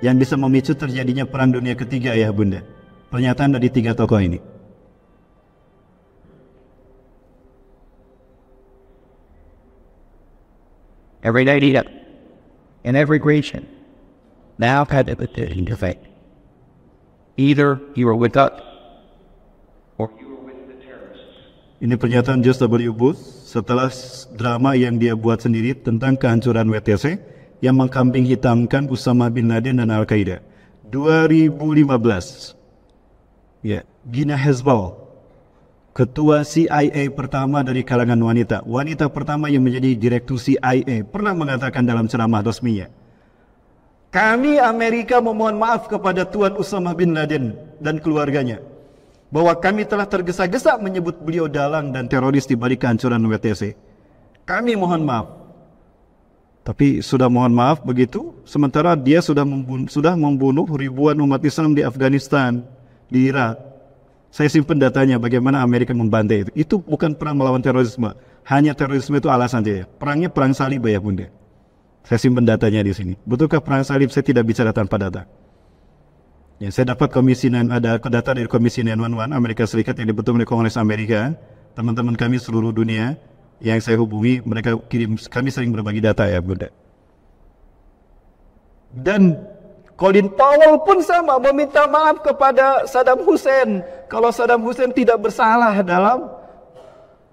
yang bisa memicu terjadinya perang dunia ketiga ya bunda pernyataan dari tiga tokoh ini every day up in every creation now had the effect either you are with us Ini pernyataan George W. Bush setelah drama yang dia buat sendiri tentang kehancuran WTC yang mengkambing hitamkan Usama bin Laden dan Al-Qaeda. 2015. Ya, Gina Hezbollah Ketua CIA pertama dari kalangan wanita, wanita pertama yang menjadi direktur CIA, pernah mengatakan dalam ceramah resminya, kami Amerika memohon maaf kepada Tuan Usama bin Laden dan keluarganya bahwa kami telah tergesa-gesa menyebut beliau dalang dan teroris di balik kehancuran WTC. Kami mohon maaf. Tapi sudah mohon maaf begitu, sementara dia sudah membunuh, sudah membunuh ribuan umat Islam di Afghanistan, di Irak. Saya simpan datanya bagaimana Amerika membantai itu. Itu bukan perang melawan terorisme. Hanya terorisme itu alasan saja Perangnya perang salib ya bunda. Saya simpan datanya di sini. Betulkah perang salib? Saya tidak bicara tanpa data. Ya, saya dapat komisi ada data dari komisi 911 Amerika Serikat yang dibentuk oleh Kongres Amerika. Teman-teman kami seluruh dunia yang saya hubungi, mereka kirim kami sering berbagi data ya, Bunda. Dan Colin Powell pun sama meminta maaf kepada Saddam Hussein kalau Saddam Hussein tidak bersalah dalam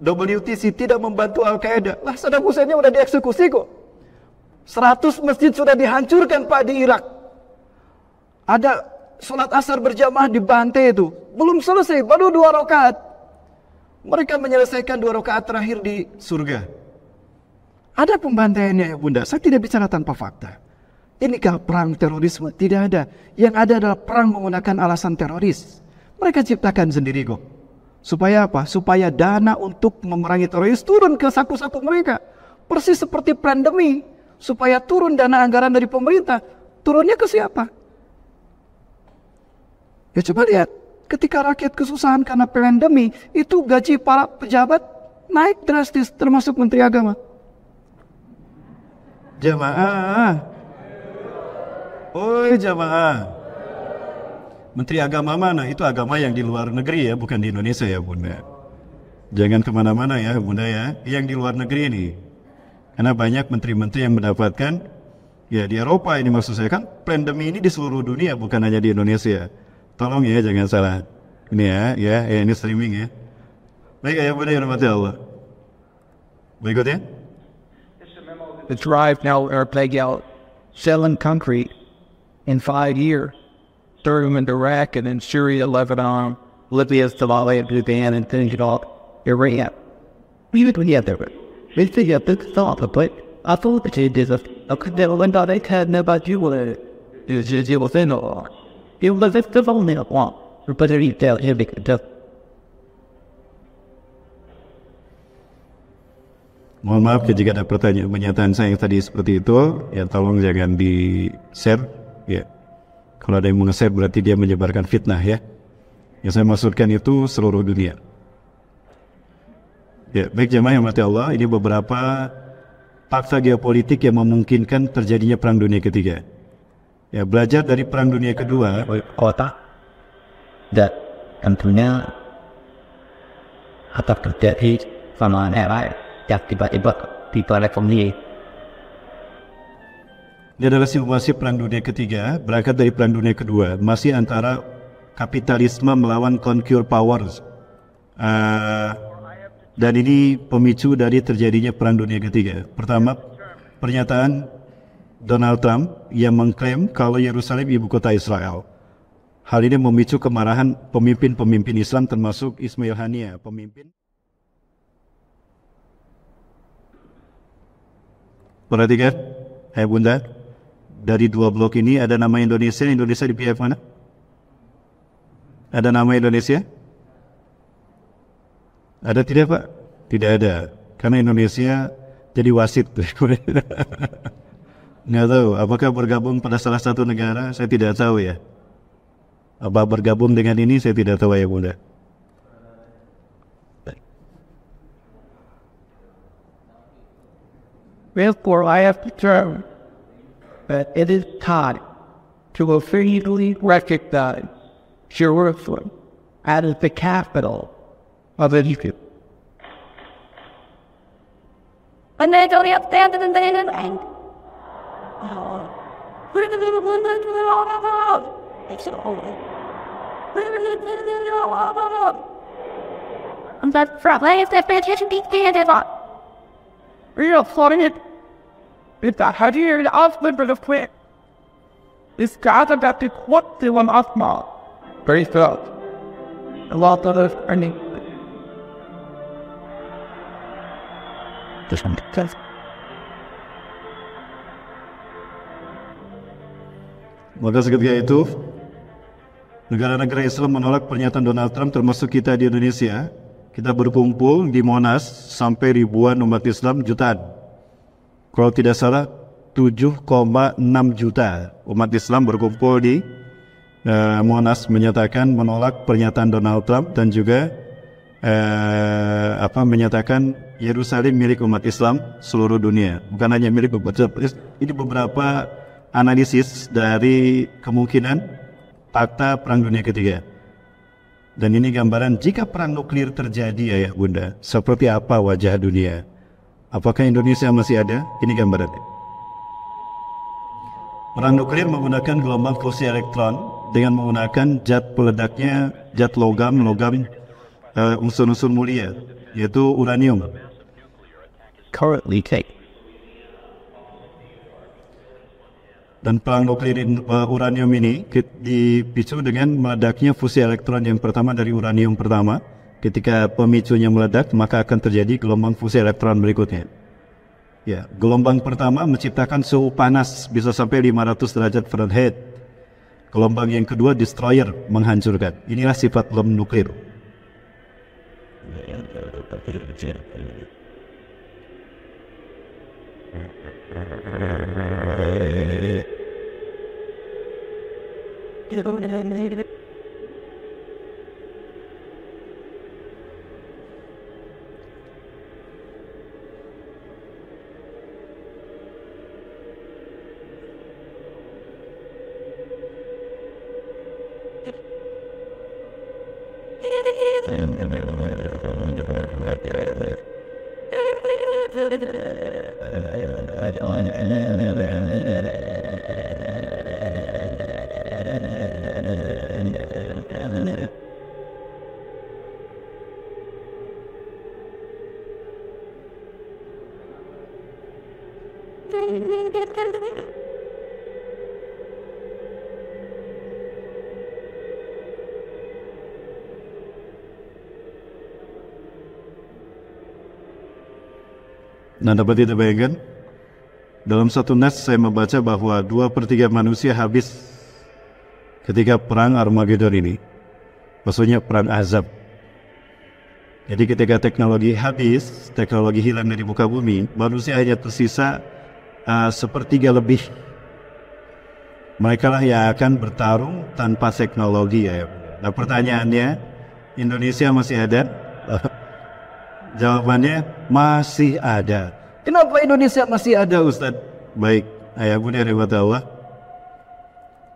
WTC tidak membantu Al Qaeda. Lah Saddam Husseinnya sudah dieksekusi kok. 100 masjid sudah dihancurkan Pak di Irak. Ada sholat asar berjamaah di Bante itu. Belum selesai, baru dua rakaat. Mereka menyelesaikan dua rakaat terakhir di surga. Ada pembantaiannya ya bunda, saya tidak bicara tanpa fakta. Inikah perang terorisme? Tidak ada. Yang ada adalah perang menggunakan alasan teroris. Mereka ciptakan sendiri kok. Supaya apa? Supaya dana untuk memerangi teroris turun ke saku-saku mereka. Persis seperti pandemi. Supaya turun dana anggaran dari pemerintah. Turunnya ke siapa? Ya coba lihat, ketika rakyat kesusahan karena pandemi, itu gaji para pejabat naik drastis, termasuk Menteri Agama. Jamaah. Oi jamaah. Menteri Agama mana? Itu agama yang di luar negeri ya, bukan di Indonesia ya Bunda. Jangan kemana-mana ya Bunda ya, yang di luar negeri ini. Karena banyak menteri-menteri yang mendapatkan, ya di Eropa ini maksud saya kan, pandemi ini di seluruh dunia bukan hanya di Indonesia. Tolong ya jangan salah. Ini ya, ya, ya ini streaming ya. Baik ayah bunda yang mati Allah. Berikutnya. The drive now or play out selling concrete in five years. Third in Iraq and then Syria, Lebanon, Libya, Somalia, Sudan, and things it off Iran. We would together. We together thought of I thought it is a condemned that they had nobody would. It was just it was the law. Et on va être devant les rois. Je ne peux Mohon maaf ya jika ada pertanyaan pernyataan saya yang tadi seperti itu, ya tolong jangan di share. Ya, kalau ada yang meng-share berarti dia menyebarkan fitnah ya. Yang saya maksudkan itu seluruh dunia. Ya, baik jemaah yang mati Allah, ini beberapa fakta geopolitik yang memungkinkan terjadinya perang dunia ketiga. Ya belajar dari Perang Dunia Kedua. Kota oh, dan tentunya atap kerja terjadi sama era yang tiba-tiba tiba-tiba direformasi. Ini adalah simulasi Perang Dunia Ketiga, berangkat dari Perang Dunia Kedua, masih antara kapitalisme melawan conquer powers. Uh, dan ini pemicu dari terjadinya Perang Dunia Ketiga. Pertama, pernyataan Donald Trump yang mengklaim kalau Yerusalem ibu kota Israel. Hal ini memicu kemarahan pemimpin-pemimpin Islam termasuk Ismail Haniyeh, pemimpin Perhatikan, hai hey bunda, dari dua blok ini ada nama Indonesia, Indonesia di pihak mana? Ada nama Indonesia? Ada tidak Pak? Tidak ada, karena Indonesia jadi wasit. Nggak tahu, apakah bergabung pada salah satu negara, saya tidak tahu ya. Apa bergabung dengan ini, saya tidak tahu ya Bunda. Therefore, I have determined that it is time to officially recognize Jerusalem as the capital of Egypt. And they don't have to And that probably is the petition being handed on. We are floating it with the Hadir of Liberal of Quick. This God about the one and Atma. Very felt. A lot of earning. Just one. Maka seketika itu, negara-negara Islam menolak pernyataan Donald Trump termasuk kita di Indonesia. Kita berkumpul di Monas sampai ribuan umat Islam jutaan. Kalau tidak salah 7,6 juta umat Islam berkumpul di uh, Monas menyatakan menolak pernyataan Donald Trump dan juga uh, apa menyatakan Yerusalem milik umat Islam seluruh dunia bukan hanya milik umat Islam ini beberapa analisis dari kemungkinan fakta Perang Dunia Ketiga. Dan ini gambaran jika perang nuklir terjadi ya, ya Bunda, seperti apa wajah dunia? Apakah Indonesia masih ada? Ini gambaran. Perang nuklir menggunakan gelombang fusi elektron dengan menggunakan zat peledaknya zat logam logam eh, unsur-unsur uh, mulia yaitu uranium. Currently take Dan perang nuklir uh, eh, uranium ini dipicu dengan meledaknya fusi elektron yang pertama dari uranium pertama. Ketika pemicunya meledak, maka akan terjadi gelombang fusi elektron berikutnya. Ya, gelombang pertama menciptakan suhu panas bisa sampai 500 derajat Fahrenheit. Gelombang yang kedua destroyer menghancurkan. Inilah sifat bom nuklir. Ya, ya, ya, I'm gonna go to the bathroom. Nah dapat kita bayangkan dalam satu nas saya membaca bahwa dua per tiga manusia habis ketika perang Armageddon ini. Maksudnya perang azab. Jadi ketika teknologi habis, teknologi hilang dari muka bumi, manusia hanya tersisa uh, sepertiga lebih. Mereka lah yang akan bertarung tanpa teknologi ya. Nah pertanyaannya, Indonesia masih ada? Jawabannya masih ada. Kenapa Indonesia masih ada Ustaz? Baik, ayah bunda rewat Allah.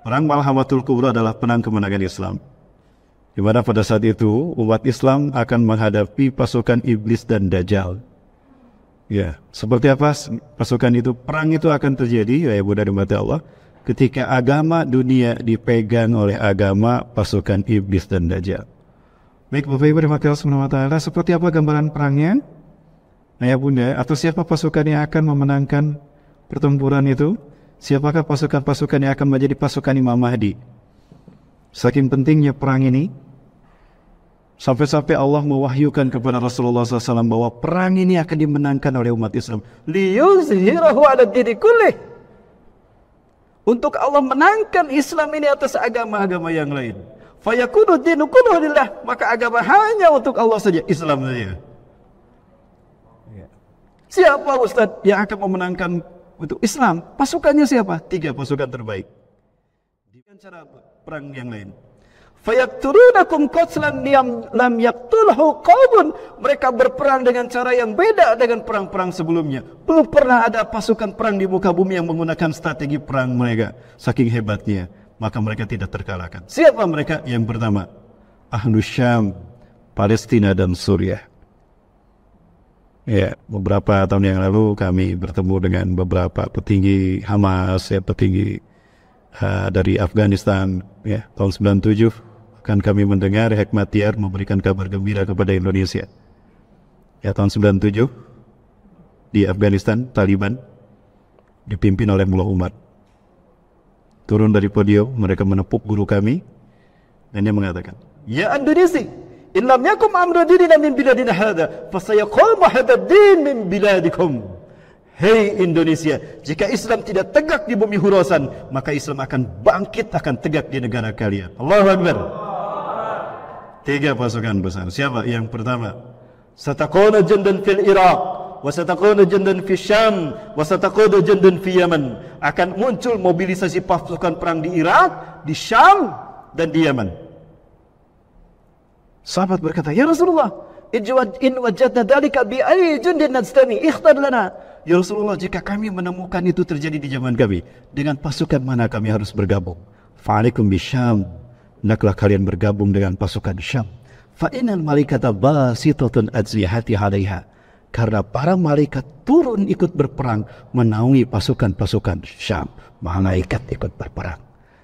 Perang Malhamatul Kubra adalah penang kemenangan Islam. Di mana pada saat itu umat Islam akan menghadapi pasukan iblis dan dajjal. Ya, seperti apa pasukan itu? Perang itu akan terjadi, ya ibu dari mata Allah. Ketika agama dunia dipegang oleh agama pasukan iblis dan dajjal. Baik Bapak Ibu dan Matius SWT, seperti apa gambaran perangnya? Ayah ya, bunda, atau siapa pasukan yang akan memenangkan pertempuran itu? Siapakah pasukan-pasukan yang akan menjadi pasukan Imam Mahdi? Saking pentingnya perang ini, sampai-sampai Allah mewahyukan kepada Rasulullah SAW bahwa perang ini akan dimenangkan oleh umat Islam. Liyuzhirahu ala dini Untuk Allah menangkan Islam ini atas agama-agama yang lain. Fayakunu dinu kullu Maka agama hanya untuk Allah saja, Islam saja. Siapa Ustadz yang akan memenangkan untuk Islam? Pasukannya siapa? Tiga pasukan terbaik. Dengan cara perang yang lain. kotslan niam lam yaqtulhu qawmun. Mereka berperang dengan cara yang beda dengan perang-perang sebelumnya. Belum pernah ada pasukan perang di muka bumi yang menggunakan strategi perang mereka. Saking hebatnya. Maka mereka tidak terkalahkan. Siapa mereka? Yang pertama, ahlu Syam, Palestina dan Suriah. Ya, beberapa tahun yang lalu kami bertemu dengan beberapa petinggi Hamas, ya, petinggi uh, dari Afghanistan, ya, tahun 97 kan kami mendengar Hekmatyar memberikan kabar gembira kepada Indonesia. Ya, tahun 97 di Afghanistan Taliban dipimpin oleh Mullah Umar. Turun dari podium, mereka menepuk guru kami dan dia mengatakan, "Ya Indonesia, In lam yakum amru dinina min biladina hadha, fasayaqumu hadha din min biladikum. Hei Indonesia, jika Islam tidak tegak di bumi Hurasan, maka Islam akan bangkit, akan tegak di negara kalian. Allahu Akbar. Tiga pasukan besar. Siapa yang pertama? Satakuna jandan fil Iraq. wasatakunu jundun fi Syam wasatakunu jundun fi Yaman akan muncul mobilisasi pasukan perang di Irak di Syam dan di Yaman Sahabat berkata, "Ya Rasulullah, in wajadna dalika bi ayyi jundin nastami ikhtar lana." Ya Rasulullah, jika kami menemukan itu terjadi di zaman kami, dengan pasukan mana kami harus bergabung? Fa'alikum bisyam. Naklah kalian bergabung dengan pasukan Syam. Fa'inal malikata basitotun hati halaiha. Karena para malaikat turun ikut berperang menaungi pasukan-pasukan Syam. Malaikat ikut berperang.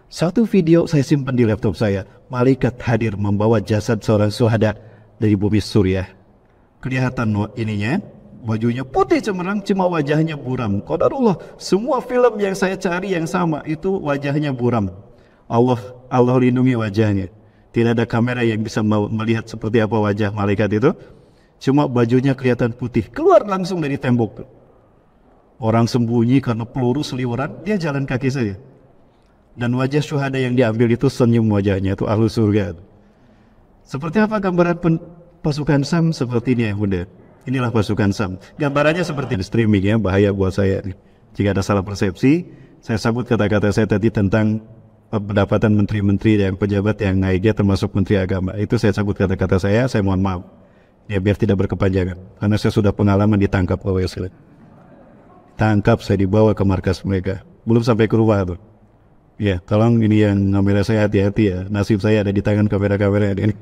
Satu video saya simpan di laptop saya. Malaikat hadir membawa jasad seorang suhada dari bumi surya. Kelihatan ininya, bajunya putih cemerlang, cuma wajahnya buram. Qadarullah, semua film yang saya cari yang sama itu wajahnya buram. Allah Allah lindungi wajahnya. Tidak ada kamera yang bisa melihat seperti apa wajah malaikat itu. Cuma bajunya kelihatan putih, keluar langsung dari tembok. Orang sembunyi karena peluru seliweran, dia jalan kaki saja. Dan wajah syuhada yang diambil itu senyum wajahnya itu ahlu surga. Seperti apa gambaran pen, pasukan Sam seperti ini ya Bunda? Inilah pasukan Sam. Gambarannya seperti ini. streaming ya, bahaya buat saya. Jika ada salah persepsi, saya sambut kata-kata saya tadi tentang eh, pendapatan menteri-menteri dan pejabat yang naiknya termasuk menteri agama. Itu saya sambut kata-kata saya, saya mohon maaf. Ya biar tidak berkepanjangan. Karena saya sudah pengalaman ditangkap oleh Tangkap saya dibawa ke markas mereka. Belum sampai ke rumah tuh. Ya, tolong ini yang ngambil saya hati-hati ya. Nasib saya ada di tangan kamera-kamera ini.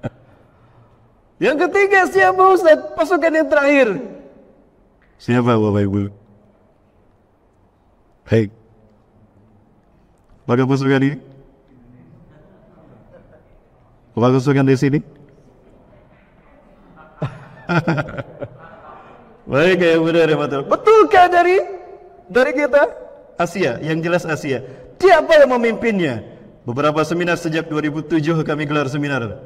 yang ketiga siapa Ustaz? Pasukan yang terakhir. Siapa Bapak Ibu? Baik. Bagaimana pasukan ini. Bapak pasukan di sini. Baik ya, benar ya, betul. Betulkah dari dari kita? Asia, yang jelas Asia. Siapa yang memimpinnya? Beberapa seminar sejak 2007 kami gelar seminar.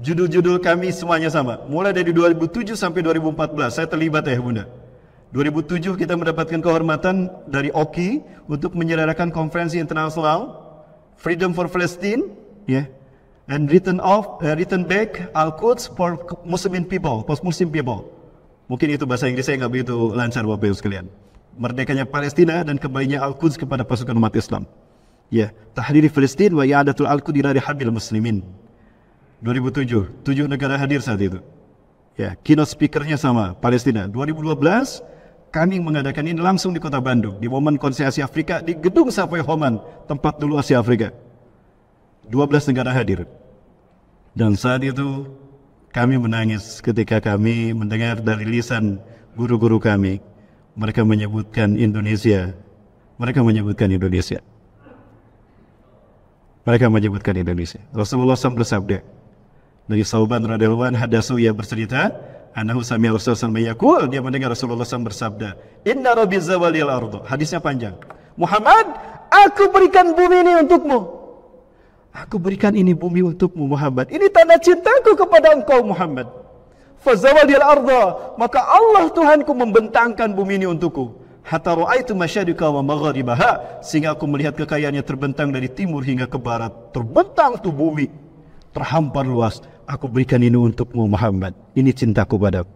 Judul-judul kami semuanya sama. Mulai dari 2007 sampai 2014 saya terlibat ya Bunda. 2007 kita mendapatkan kehormatan dari OKI untuk menyelenggarakan konferensi internasional Freedom for Palestine, ya. Yeah, and written off, uh, written back al Quds for Muslim people, post Muslim people. Mungkin itu bahasa Inggris saya nggak begitu lancar Bapak Ibu sekalian merdekanya Palestina dan kembalinya Al-Quds kepada pasukan umat Islam. Ya, tahriri Palestina wa i'adatul Al-Quds dari habil muslimin. 2007, tujuh negara hadir saat itu. Ya, keynote speakernya sama, Palestina. 2012, kami mengadakan ini langsung di kota Bandung, di momen konsi Asia Afrika, di gedung Savoy Homan, tempat dulu Asia Afrika. 12 negara hadir. Dan saat itu, kami menangis ketika kami mendengar dari lisan guru-guru kami, mereka menyebutkan Indonesia. Mereka menyebutkan Indonesia. Mereka menyebutkan Indonesia. Rasulullah SAW bersabda dari Sauban radhiyallahu hadasu ia bercerita, anahu sami Rasulullah SAW yaqul, dia mendengar Rasulullah SAW bersabda, "Inna rabbi zawalil ardu." Hadisnya panjang. Muhammad, aku berikan bumi ini untukmu. Aku berikan ini bumi untukmu Muhammad. Ini tanda cintaku kepada engkau Muhammad. Fazawadil arda. Maka Allah Tuhanku membentangkan bumi ini untukku. Hatta ra'aitu masyarika wa magharibaha. Sehingga aku melihat kekayaannya terbentang dari timur hingga ke barat. Terbentang tuh bumi. Terhampar luas. Aku berikan ini untukmu Muhammad. Ini cintaku padaku.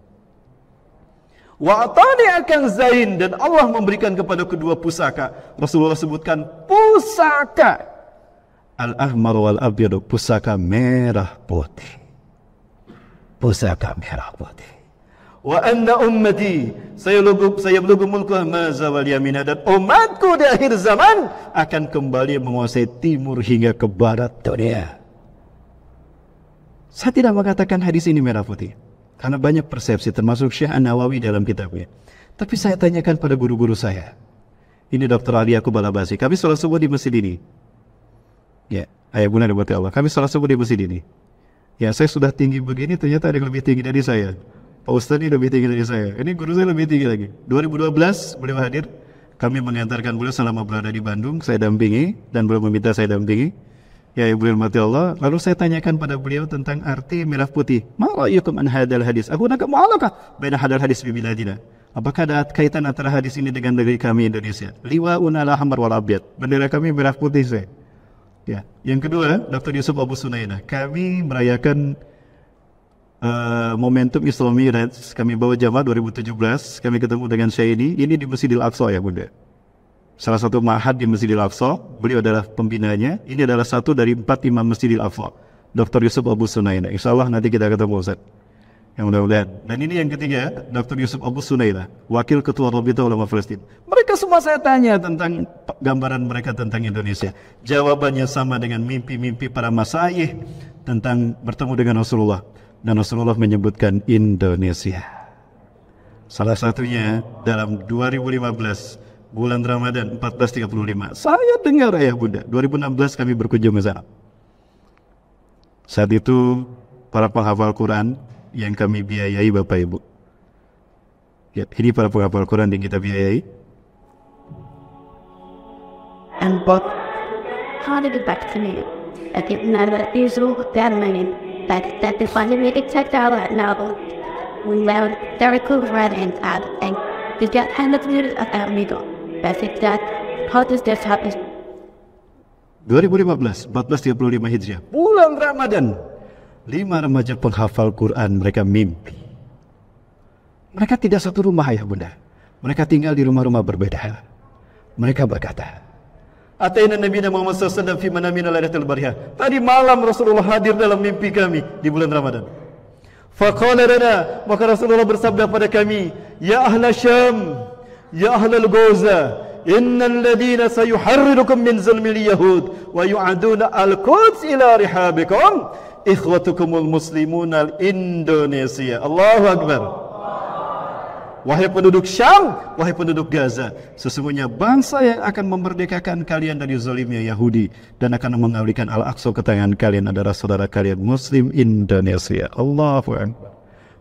Wa atani akan zain. Dan Allah memberikan kepada kedua pusaka. Rasulullah sebutkan pusaka. Al-ahmar wal-abyadu. Pusaka merah putih pusaka merah Wa anna ummati maza wal yamina dan umatku di akhir zaman akan kembali menguasai timur hingga ke barat dunia. Saya tidak mengatakan hadis ini merah putih karena banyak persepsi termasuk Syekh An-Nawawi dalam kitabnya. Tapi saya tanyakan pada guru-guru saya. Ini Dr. Ali aku balabasi. Kami salah subuh di masjid ini. Ya, ayah bunda dibuat Allah. Kami salah subuh di masjid ini ya saya sudah tinggi begini ternyata ada yang lebih tinggi dari saya Pak Ustaz ini lebih tinggi dari saya ini guru saya lebih tinggi lagi 2012 beliau hadir kami mengantarkan beliau selama berada di Bandung saya dampingi dan beliau meminta saya dampingi ya ibu mati Allah lalu saya tanyakan pada beliau tentang arti merah putih ma'alayukum an hadal hadis aku nak ma'alakah Benda hadal hadis bibiladina Apakah ada kaitan antara hadis ini dengan negeri kami Indonesia? Liwa unala hamar wal abiyat. Bendera kami merah putih saya. Ya. Yang kedua, Dr. Yusuf Abu Sunaina, kami merayakan uh, momentum Islami Reds. Kami bawa jamaah 2017, kami ketemu dengan saya Ini di Masjidil Aqsa ya, Bunda. Salah satu mahat di Masjidil Aqsa, beliau adalah pembinanya. Ini adalah satu dari empat imam Masjidil Aqsa, Dr. Yusuf Abu Sunaina. Insya Allah nanti kita ketemu, Ustaz. Ya mudah-mudahan. Dan ini yang ketiga, Dr. Yusuf Abu Sunaila, Wakil Ketua Robita Ulama Palestina. Mereka semua saya tanya tentang gambaran mereka tentang Indonesia. Jawabannya sama dengan mimpi-mimpi para masaih tentang bertemu dengan Rasulullah. Dan Rasulullah menyebutkan Indonesia. Salah satunya dalam 2015 bulan Ramadan 1435. Saya dengar ayah bunda, 2016 kami berkunjung ke sana. Saat itu para penghafal Quran yang kami biayai Bapak Ibu. Ya, ini para penghafal Quran yang kita biayai. And but how did it back to me? I think now that these are that many, that that the fundamental checked out that novel, we learned very cool red and add. and did get handed to it at Amigo. But it that how does this happen? 2015, 1435 Hijriah. Bulan Ramadan lima remaja penghafal Quran mereka mimpi. Mereka tidak satu rumah ayah bunda. Mereka tinggal di rumah-rumah berbeda. Mereka berkata, Atainan Nabi Muhammad SAW fi manamina lailatul bariyah. Tadi malam Rasulullah hadir dalam mimpi kami di bulan Ramadan. Faqala lana, maka Rasulullah bersabda pada kami, "Ya ahla Syam, ya ahla Al-Ghaza, innal ladina sayuharrirukum min zulmil yahud wa yu'aduna al-quds ila rihabikum ikhwatukumul al Indonesia. Allahu akbar. Wahai penduduk Syam, wahai penduduk Gaza, sesungguhnya bangsa yang akan memerdekakan kalian dari zalimnya Yahudi dan akan mengalihkan Al-Aqsa ke tangan kalian adalah saudara kalian muslim Indonesia. Allahu akbar.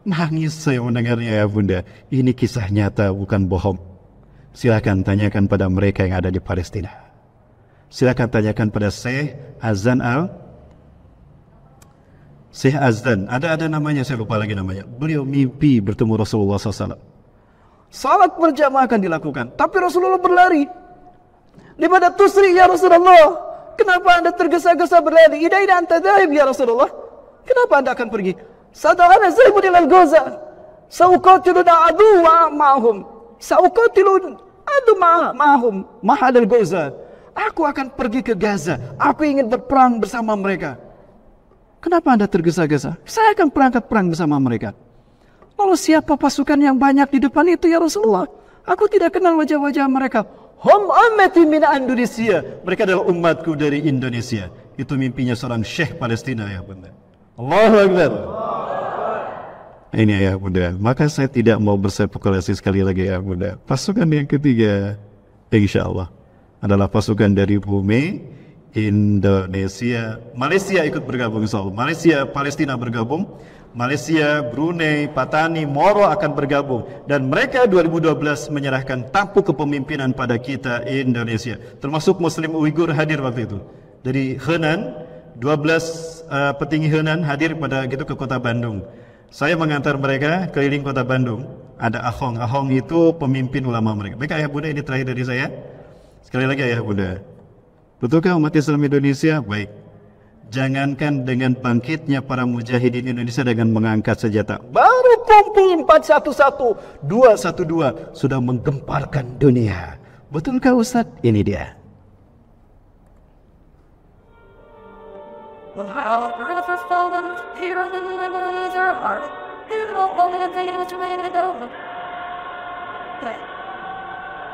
Nangis saya mendengarnya ya Bunda. Ini kisah nyata bukan bohong. Silakan tanyakan pada mereka yang ada di Palestina. Silakan tanyakan pada Syekh Azan Al Syekh Azdan, ada ada namanya saya lupa lagi namanya. Beliau mimpi bertemu Rasulullah SAW. Salat berjamaah akan dilakukan, tapi Rasulullah berlari. Daripada tusri ya Rasulullah. Kenapa anda tergesa-gesa berlari? Ida ida anta dahib ya Rasulullah. Kenapa anda akan pergi? Sadana zahibun ilal goza. Sauqatiluna adu wa ma'hum. Sauqatilun adu ma'hum. Mahadal goza. Aku akan pergi ke Gaza. Aku ingin berperang bersama mereka. Kenapa Anda tergesa-gesa? Saya akan berangkat perang bersama mereka. Kalau siapa pasukan yang banyak di depan itu ya Rasulullah? Aku tidak kenal wajah-wajah mereka. Hum ummati min Indonesia. Mereka adalah umatku dari Indonesia. Itu mimpinya seorang syekh Palestina ya bunda. Allahu Akbar. Ini ya bunda. Maka saya tidak mau berspekulasi sekali lagi ya bunda. Pasukan yang ketiga, insya Allah adalah pasukan dari bumi Indonesia, Malaysia ikut bergabung insya Malaysia, Palestina bergabung, Malaysia, Brunei, Patani, Moro akan bergabung dan mereka 2012 menyerahkan tapu kepemimpinan pada kita Indonesia. Termasuk Muslim Uighur hadir waktu itu. Dari Henan, 12 uh, eh, petinggi Henan hadir pada gitu ke kota Bandung. Saya mengantar mereka keliling kota Bandung. Ada Ahong. Ahong itu pemimpin ulama mereka. Baik ayah bunda ini terakhir dari saya. Sekali lagi ayah bunda. Betulkah umat Islam Indonesia? Baik. Jangankan dengan bangkitnya para mujahidin Indonesia dengan mengangkat senjata. Baru kumpul 411, 212 sudah menggemparkan dunia. Betulkah Ustaz? Ini dia. Right.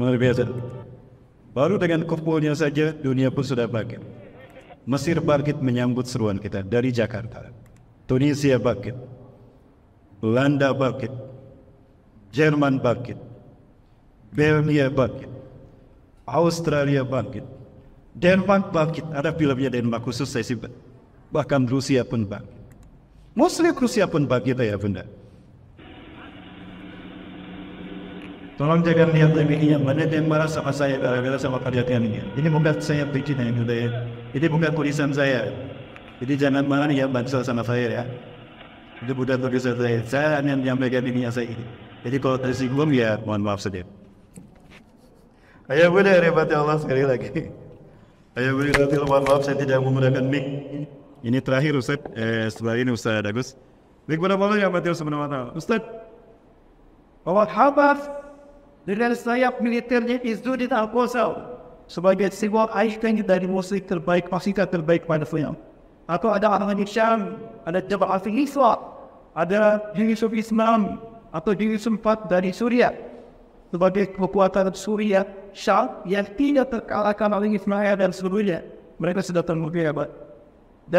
Luar biasa. Baru dengan kumpulnya saja dunia pun sudah bangkit. Mesir bangkit menyambut seruan kita dari Jakarta. Tunisia bangkit. Belanda bangkit. Jerman bangkit. Belgia bangkit, Australia bangkit, Denmark bangkit. Ada filmnya Denmark khusus saya simpan. Bahkan Rusia pun bangkit. Muslim Rusia pun bangkit ya bunda. Tolong jaga lihat lebih yang mana dia marah sama saya gara sama kalian ini. Ini bukan saya bikin yang ya. Ini bukan tulisan saya. Jadi jangan marah ya bantu sama saya ya. Itu bukan tulisan saya. Saya hanya menyampaikan ini yang saya ini. Jadi kalau tersinggung ya mohon maaf saja. Ayah boleh hebatnya Allah sekali lagi. Ayah boleh nanti mohon maaf saya tidak menggunakan mic. Ini terakhir Ustaz, eh, setelah ini Ustaz Agus. Baik pada Allah yang mati semena-mena. ta'ala. Ustaz, bahwa Hamas dengan sayap militernya itu di Al-Qasal sebagai sebuah ikon dari musik terbaik, pasukan terbaik pada Islam. Atau ada orang Syam, ada Afi Islam, ada Yusuf Islam, atau Yusuf Fat dari Suriah sebagai kekuatan Suriah, Syam yang tidak terkalahkan oleh Ismail dan seluruhnya. Mereka sudah terbukti hebat. Ya,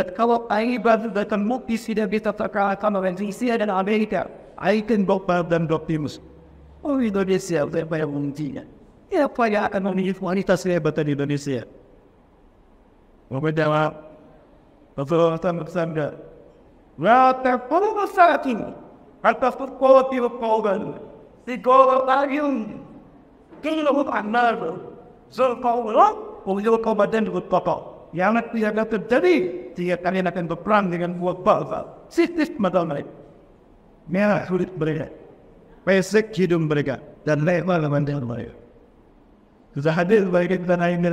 dan kalau baru dan terbukti tidak bisa terkalahkan oleh Rusia dan Amerika, Aiken Bokbar dan Optimus. Oh Indonesia, apa yang menguncinya? Ya, apa yang akan memilih wanita sehebat di Indonesia? Bapak jawab, Rasulullah SAW bersabda, La tafuru saat ini, atas kekuatan kaugan, thì cô có bao nhiêu cứ là một ảnh nơ bro so kau lo Kemudian kau badan ikut pokok. Yang nanti akan terjadi, jika kalian akan berperang dengan buah bawah. Sistis modal mereka. Merah kulit mereka. Pesek hidung mereka. Dan lebar mandel mereka. Sudah hadir mereka di tanah ini.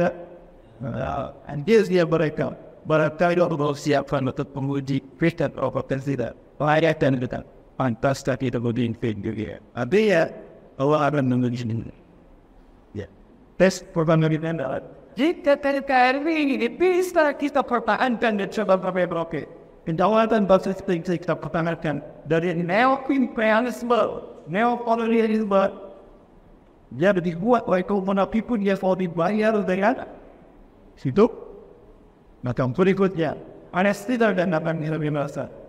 Anjiznya mereka. Barangkali Allah siapkan untuk penguji Kristen atau Kristen tidak. Layak dan betul. Pantas tapi hitta både infektioner. juga. det ya, Allah akan människor. ini. Ya. Tes vad man Jika TKRW ini bisa kita pertahankan dan coba sampai Merauke, kedaulatan basis politik kita pertahankan dari neo-imperialisme, neo-kolonialisme, yang dibuat oleh kaum napi pun yang mau dibayar dengan situ. Maka berikutnya, Anestida dan er Nabi Muhammad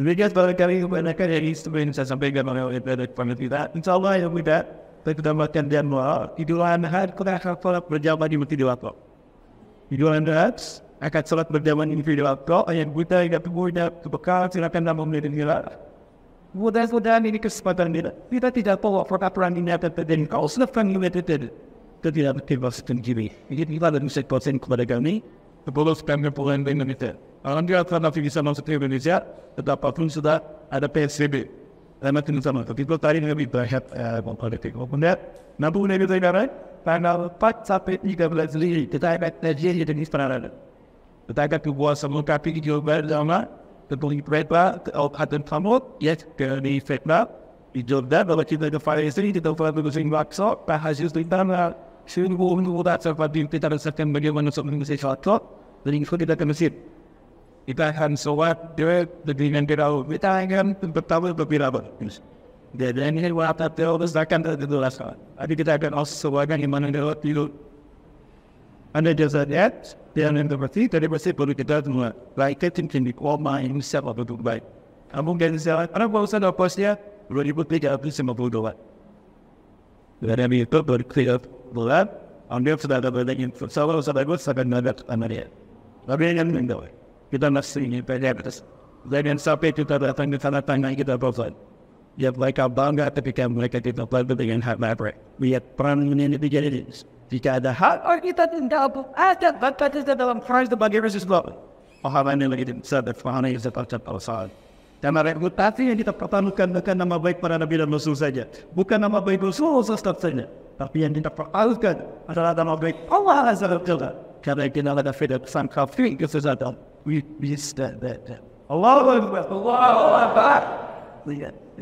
Demikian barangkali kebanyakan yang ingin saya sampaikan oleh kepada kita. Insya Allah yang mudah, kita mendapatkan Januar, Idul Adha, kita akan sholat berjamaah di Masjidil Aqsa. Idul Adha akan sholat berjamaah di Masjidil Aqsa, yang buta, yang muda, kebekal, silakan dalam menjadi kita. Mudah-mudahan ini kesempatan kita. Kita tidak tahu apa perang ini akan terjadi. sudah sedang United, kita tidak berkebas sendiri. Jadi kita harus bisa konsen kepada kami bolos kami pemain Indonesia. Alhamdulillah karena bisa masuk ke Indonesia, apapun sudah ada PSBB. Karena itu sama. Tapi kalau tadi lebih banyak politik. Kemudian, nampu udah bisa dengar tanggal 4 sampai 13 Juli kita akan terjadi dengan istirahat. Kita akan kebuat semua kaki di Jawa Barat tentang kereta Alpatan Kamut, ya ke di Vietnam, di Jordan, bahwa kita ke Far East, kita ke Far East, ke Waxo, Pak Hasil di Tanah, sungguh untuk seperti kita rasakan bagaimana sebelum sesuatu dan itu kita ke masjid kita akan dia dengan terawih kita akan bertawil berpirabat dan ini wata teroris akan terjelas jadi kita akan sewakan iman yang lewat dulu anda jasa lihat dan yang berarti dari bersih perlu kita semua baik tim tim di koma yang siap apa itu baik namun dari sekarang karena bahasa dapatnya 2003 sampai 2002 dan kami itu berkreatif berat, ambil sudah ada banyak info. Sabar sudah bagus, akan menghadap Samaria. Tapi kan yang mendawa, kita nasi ini penyakit. Jangan sampai kita datang ke sana tangan kita bosan. Ya mereka bangga ketika mereka tidak bantu dengan hak mereka. Lihat peran ini terjadi. Jika ada hak, oh kita tidak ada batas kita dalam Kristus bagi Yesus Tuhan. Pahaman yang lebih besar dan pahaman yang sepakat pausal. Dan reputasi yang kita pertahankan bukan nama baik para nabi dan rasul saja. Bukan nama baik rasul saja. tapi yang diperalkan adalah dalam agama Allah Azza wa Jalla. Kerana kita ada feda pesan kafir kita We miss that. that. Allah Akbar, Allah Akbar.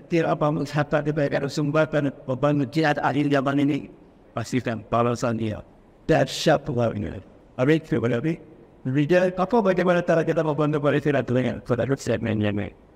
Tidak apa mengatakan diberikan sumbatan beban jihad akhir zaman ini. Pastikan balasan dia. Dahsyat pulaunya. Arik tu berarti. Reader, apa bagaimana cara kita membantu para dengan saudara statement yang ini?